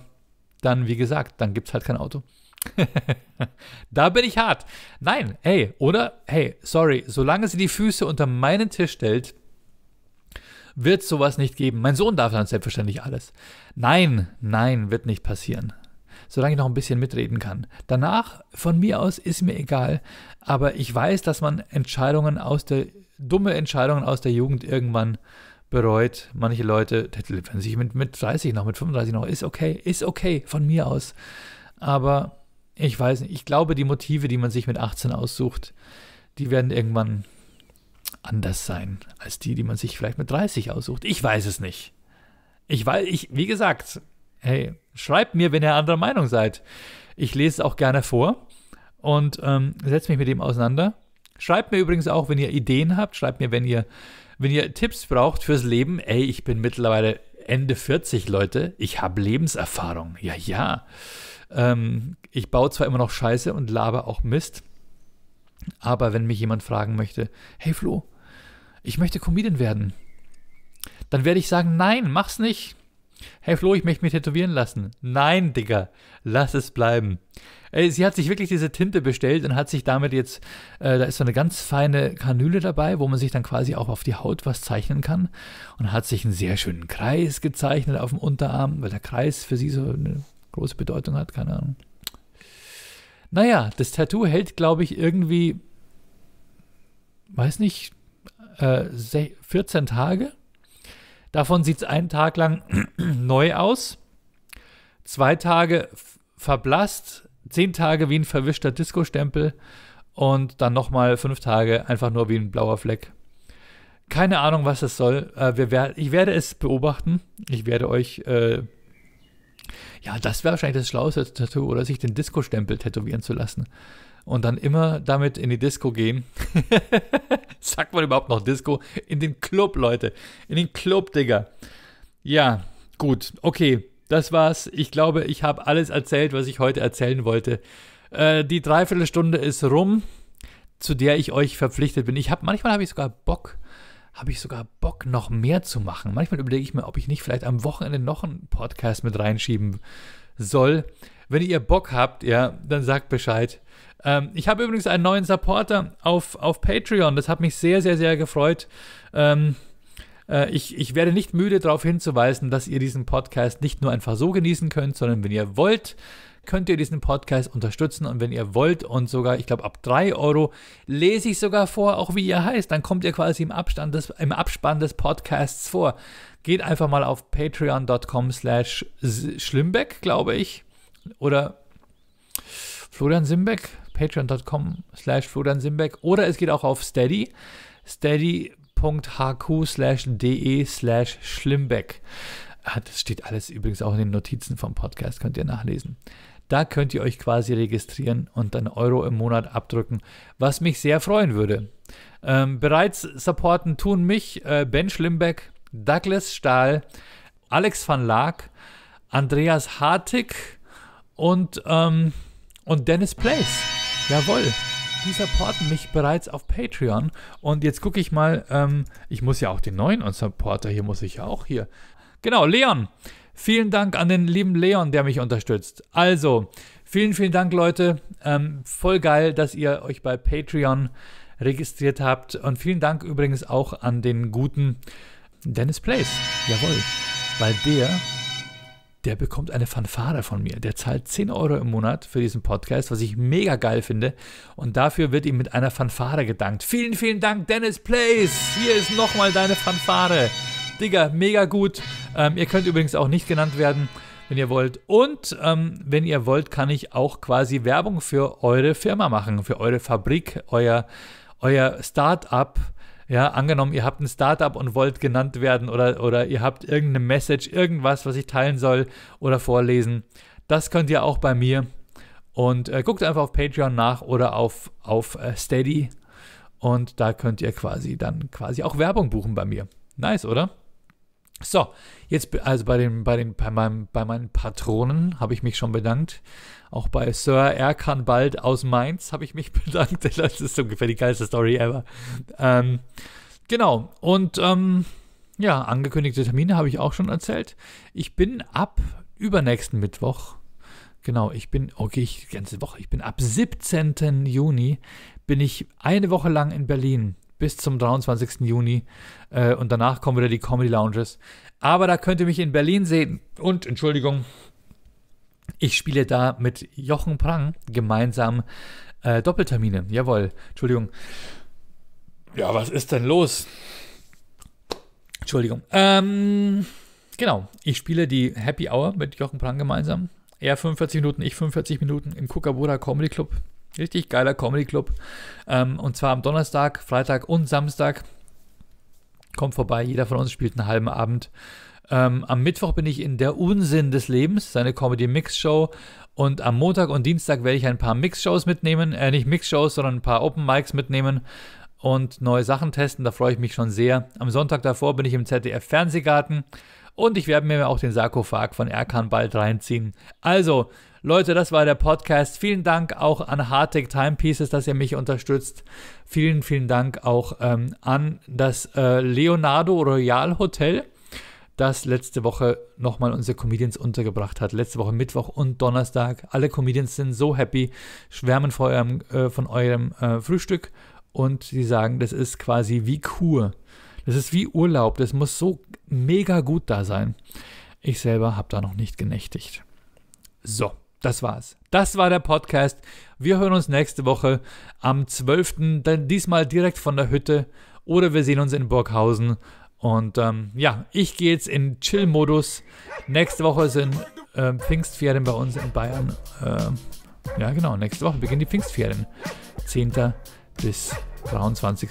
dann, wie gesagt, dann gibt es halt kein Auto. da bin ich hart. Nein, hey, oder? Hey, sorry, solange sie die Füße unter meinen Tisch stellt, wird sowas nicht geben. Mein Sohn darf dann selbstverständlich alles. Nein, nein, wird nicht passieren. Solange ich noch ein bisschen mitreden kann. Danach, von mir aus, ist mir egal. Aber ich weiß, dass man Entscheidungen aus der, dumme Entscheidungen aus der Jugend irgendwann bereut. Manche Leute, wenn sich mit, mit 30 noch, mit 35 noch, ist okay, ist okay, von mir aus. Aber ich weiß nicht, ich glaube, die Motive, die man sich mit 18 aussucht, die werden irgendwann anders sein als die, die man sich vielleicht mit 30 aussucht. Ich weiß es nicht. Ich weiß, ich, wie gesagt, hey, schreibt mir, wenn ihr anderer Meinung seid. Ich lese es auch gerne vor und ähm, setze mich mit dem auseinander. Schreibt mir übrigens auch, wenn ihr Ideen habt, schreibt mir, wenn ihr, wenn ihr Tipps braucht fürs Leben. Ey, ich bin mittlerweile Ende 40, Leute. Ich habe Lebenserfahrung. Ja, ja. Ähm, ich baue zwar immer noch Scheiße und laber auch Mist, aber wenn mich jemand fragen möchte, hey Flo, ich möchte Comedian werden, dann werde ich sagen, nein, mach's nicht. Hey Flo, ich möchte mich tätowieren lassen. Nein, Digga, lass es bleiben. Ey, sie hat sich wirklich diese Tinte bestellt und hat sich damit jetzt, äh, da ist so eine ganz feine Kanüle dabei, wo man sich dann quasi auch auf die Haut was zeichnen kann und hat sich einen sehr schönen Kreis gezeichnet auf dem Unterarm, weil der Kreis für sie so eine große Bedeutung hat, keine Ahnung. Naja, das Tattoo hält, glaube ich, irgendwie, weiß nicht, äh, 14 Tage. Davon sieht es einen Tag lang neu aus, zwei Tage verblasst, zehn Tage wie ein verwischter Disco-Stempel und dann nochmal fünf Tage einfach nur wie ein blauer Fleck. Keine Ahnung, was das soll. Äh, wer, ich werde es beobachten. Ich werde euch äh, ja, das wäre wahrscheinlich das schlauste Tattoo, oder sich den Disco-Stempel tätowieren zu lassen. Und dann immer damit in die Disco gehen. Sagt man überhaupt noch Disco? In den Club, Leute. In den Club, Digga. Ja, gut. Okay, das war's. Ich glaube, ich habe alles erzählt, was ich heute erzählen wollte. Äh, die Dreiviertelstunde ist rum, zu der ich euch verpflichtet bin. Ich hab, manchmal habe ich sogar Bock, habe ich sogar Bock, noch mehr zu machen. Manchmal überlege ich mir, ob ich nicht vielleicht am Wochenende noch einen Podcast mit reinschieben soll. Wenn ihr Bock habt, ja, dann sagt Bescheid. Ähm, ich habe übrigens einen neuen Supporter auf, auf Patreon. Das hat mich sehr, sehr, sehr gefreut. Ähm, äh, ich, ich werde nicht müde, darauf hinzuweisen, dass ihr diesen Podcast nicht nur einfach so genießen könnt, sondern wenn ihr wollt, könnt ihr diesen Podcast unterstützen und wenn ihr wollt und sogar, ich glaube, ab 3 Euro lese ich sogar vor, auch wie ihr heißt, dann kommt ihr quasi im, Abstand des, im Abspann des Podcasts vor. Geht einfach mal auf patreon.com slash schlimbeck, glaube ich, oder Florian Simbeck, patreon.com slash Florian Simbeck oder es geht auch auf Steady, steady.hq slash de slash Schlimbeck. Ah, das steht alles übrigens auch in den Notizen vom Podcast, könnt ihr nachlesen. Da könnt ihr euch quasi registrieren und dann Euro im Monat abdrücken, was mich sehr freuen würde. Ähm, bereits supporten tun mich äh, Ben Schlimbeck, Douglas Stahl, Alex van Laak, Andreas Hartig und, ähm, und Dennis Place. Jawohl die supporten mich bereits auf Patreon. Und jetzt gucke ich mal, ähm, ich muss ja auch den neuen und Supporter, hier muss ich ja auch hier. Genau, Leon. Vielen Dank an den lieben Leon, der mich unterstützt. Also, vielen, vielen Dank, Leute. Ähm, voll geil, dass ihr euch bei Patreon registriert habt. Und vielen Dank übrigens auch an den guten Dennis Place. Jawohl. Weil der, der bekommt eine Fanfare von mir. Der zahlt 10 Euro im Monat für diesen Podcast, was ich mega geil finde. Und dafür wird ihm mit einer Fanfare gedankt. Vielen, vielen Dank, Dennis Place. Hier ist nochmal deine Fanfare. Digga, mega gut. Ähm, ihr könnt übrigens auch nicht genannt werden, wenn ihr wollt. Und ähm, wenn ihr wollt, kann ich auch quasi Werbung für eure Firma machen, für eure Fabrik, euer, euer Start-up. Ja, angenommen, ihr habt ein Startup und wollt genannt werden oder, oder ihr habt irgendeine Message, irgendwas, was ich teilen soll oder vorlesen. Das könnt ihr auch bei mir. Und äh, guckt einfach auf Patreon nach oder auf, auf äh, Steady. Und da könnt ihr quasi dann quasi auch Werbung buchen bei mir. Nice, oder? So, jetzt also bei, den, bei, den, bei, meinem, bei meinen Patronen habe ich mich schon bedankt. Auch bei Sir Erkan Bald aus Mainz habe ich mich bedankt. Das ist ungefähr die geilste Story ever. Ähm, genau, und ähm, ja, angekündigte Termine habe ich auch schon erzählt. Ich bin ab übernächsten Mittwoch, genau, ich bin, okay, oh, ich, die ganze Woche, ich bin ab 17. Juni, bin ich eine Woche lang in Berlin bis zum 23. Juni. Äh, und danach kommen wieder die Comedy Lounges. Aber da könnt ihr mich in Berlin sehen. Und, Entschuldigung, ich spiele da mit Jochen Prang gemeinsam äh, Doppeltermine. Jawohl, Entschuldigung. Ja, was ist denn los? Entschuldigung. Ähm, genau, ich spiele die Happy Hour mit Jochen Prang gemeinsam. Er 45 Minuten, ich 45 Minuten im Kukabura Comedy Club Richtig geiler Comedy Club. Ähm, und zwar am Donnerstag, Freitag und Samstag. Kommt vorbei, jeder von uns spielt einen halben Abend. Ähm, am Mittwoch bin ich in Der Unsinn des Lebens, seine Comedy-Mix-Show. Und am Montag und Dienstag werde ich ein paar Mix-Shows mitnehmen. Äh, nicht Mix-Shows, sondern ein paar Open-Mics mitnehmen und neue Sachen testen. Da freue ich mich schon sehr. Am Sonntag davor bin ich im ZDF-Fernsehgarten. Und ich werde mir auch den Sarkophag von Erkan bald reinziehen. Also, Leute, das war der Podcast. Vielen Dank auch an Hardtech Timepieces, dass ihr mich unterstützt. Vielen, vielen Dank auch ähm, an das äh, Leonardo Royal Hotel, das letzte Woche nochmal unsere Comedians untergebracht hat. Letzte Woche Mittwoch und Donnerstag. Alle Comedians sind so happy, schwärmen von eurem, äh, von eurem äh, Frühstück und sie sagen, das ist quasi wie Kur. Das ist wie Urlaub. Das muss so mega gut da sein. Ich selber habe da noch nicht genächtigt. So das war's. Das war der Podcast. Wir hören uns nächste Woche am 12. Dann diesmal direkt von der Hütte oder wir sehen uns in Burghausen. Und ähm, ja, ich gehe jetzt in Chill-Modus. Nächste Woche sind äh, Pfingstferien bei uns in Bayern. Äh, ja, genau. Nächste Woche beginnen die Pfingstferien. 10. bis 23.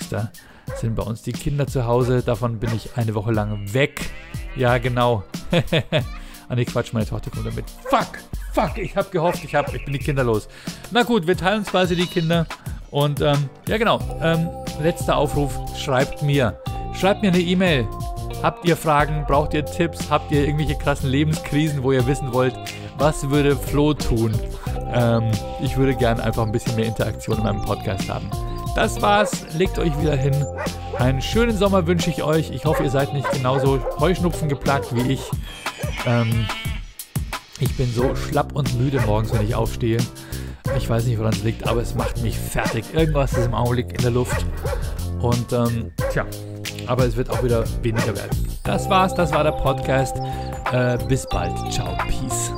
sind bei uns die Kinder zu Hause. Davon bin ich eine Woche lang weg. Ja, genau. Ah, nee, Quatsch, meine Tochter kommt damit. Fuck! Fuck, ich habe gehofft, ich, hab, ich bin nicht kinderlos. Na gut, wir teilen uns quasi die Kinder. Und ähm, ja genau, ähm, letzter Aufruf, schreibt mir. Schreibt mir eine E-Mail. Habt ihr Fragen? Braucht ihr Tipps? Habt ihr irgendwelche krassen Lebenskrisen, wo ihr wissen wollt, was würde Flo tun? Ähm, ich würde gerne einfach ein bisschen mehr Interaktion in meinem Podcast haben. Das war's. Legt euch wieder hin. Einen schönen Sommer wünsche ich euch. Ich hoffe, ihr seid nicht genauso Heuschnupfen geplagt wie ich. Ähm, ich bin so schlapp und müde morgens, wenn ich aufstehe. Ich weiß nicht, woran es liegt, aber es macht mich fertig. Irgendwas ist im Augenblick in der Luft. Und ähm, tja, aber es wird auch wieder weniger werden. Das war's, das war der Podcast. Äh, bis bald. Ciao, Peace.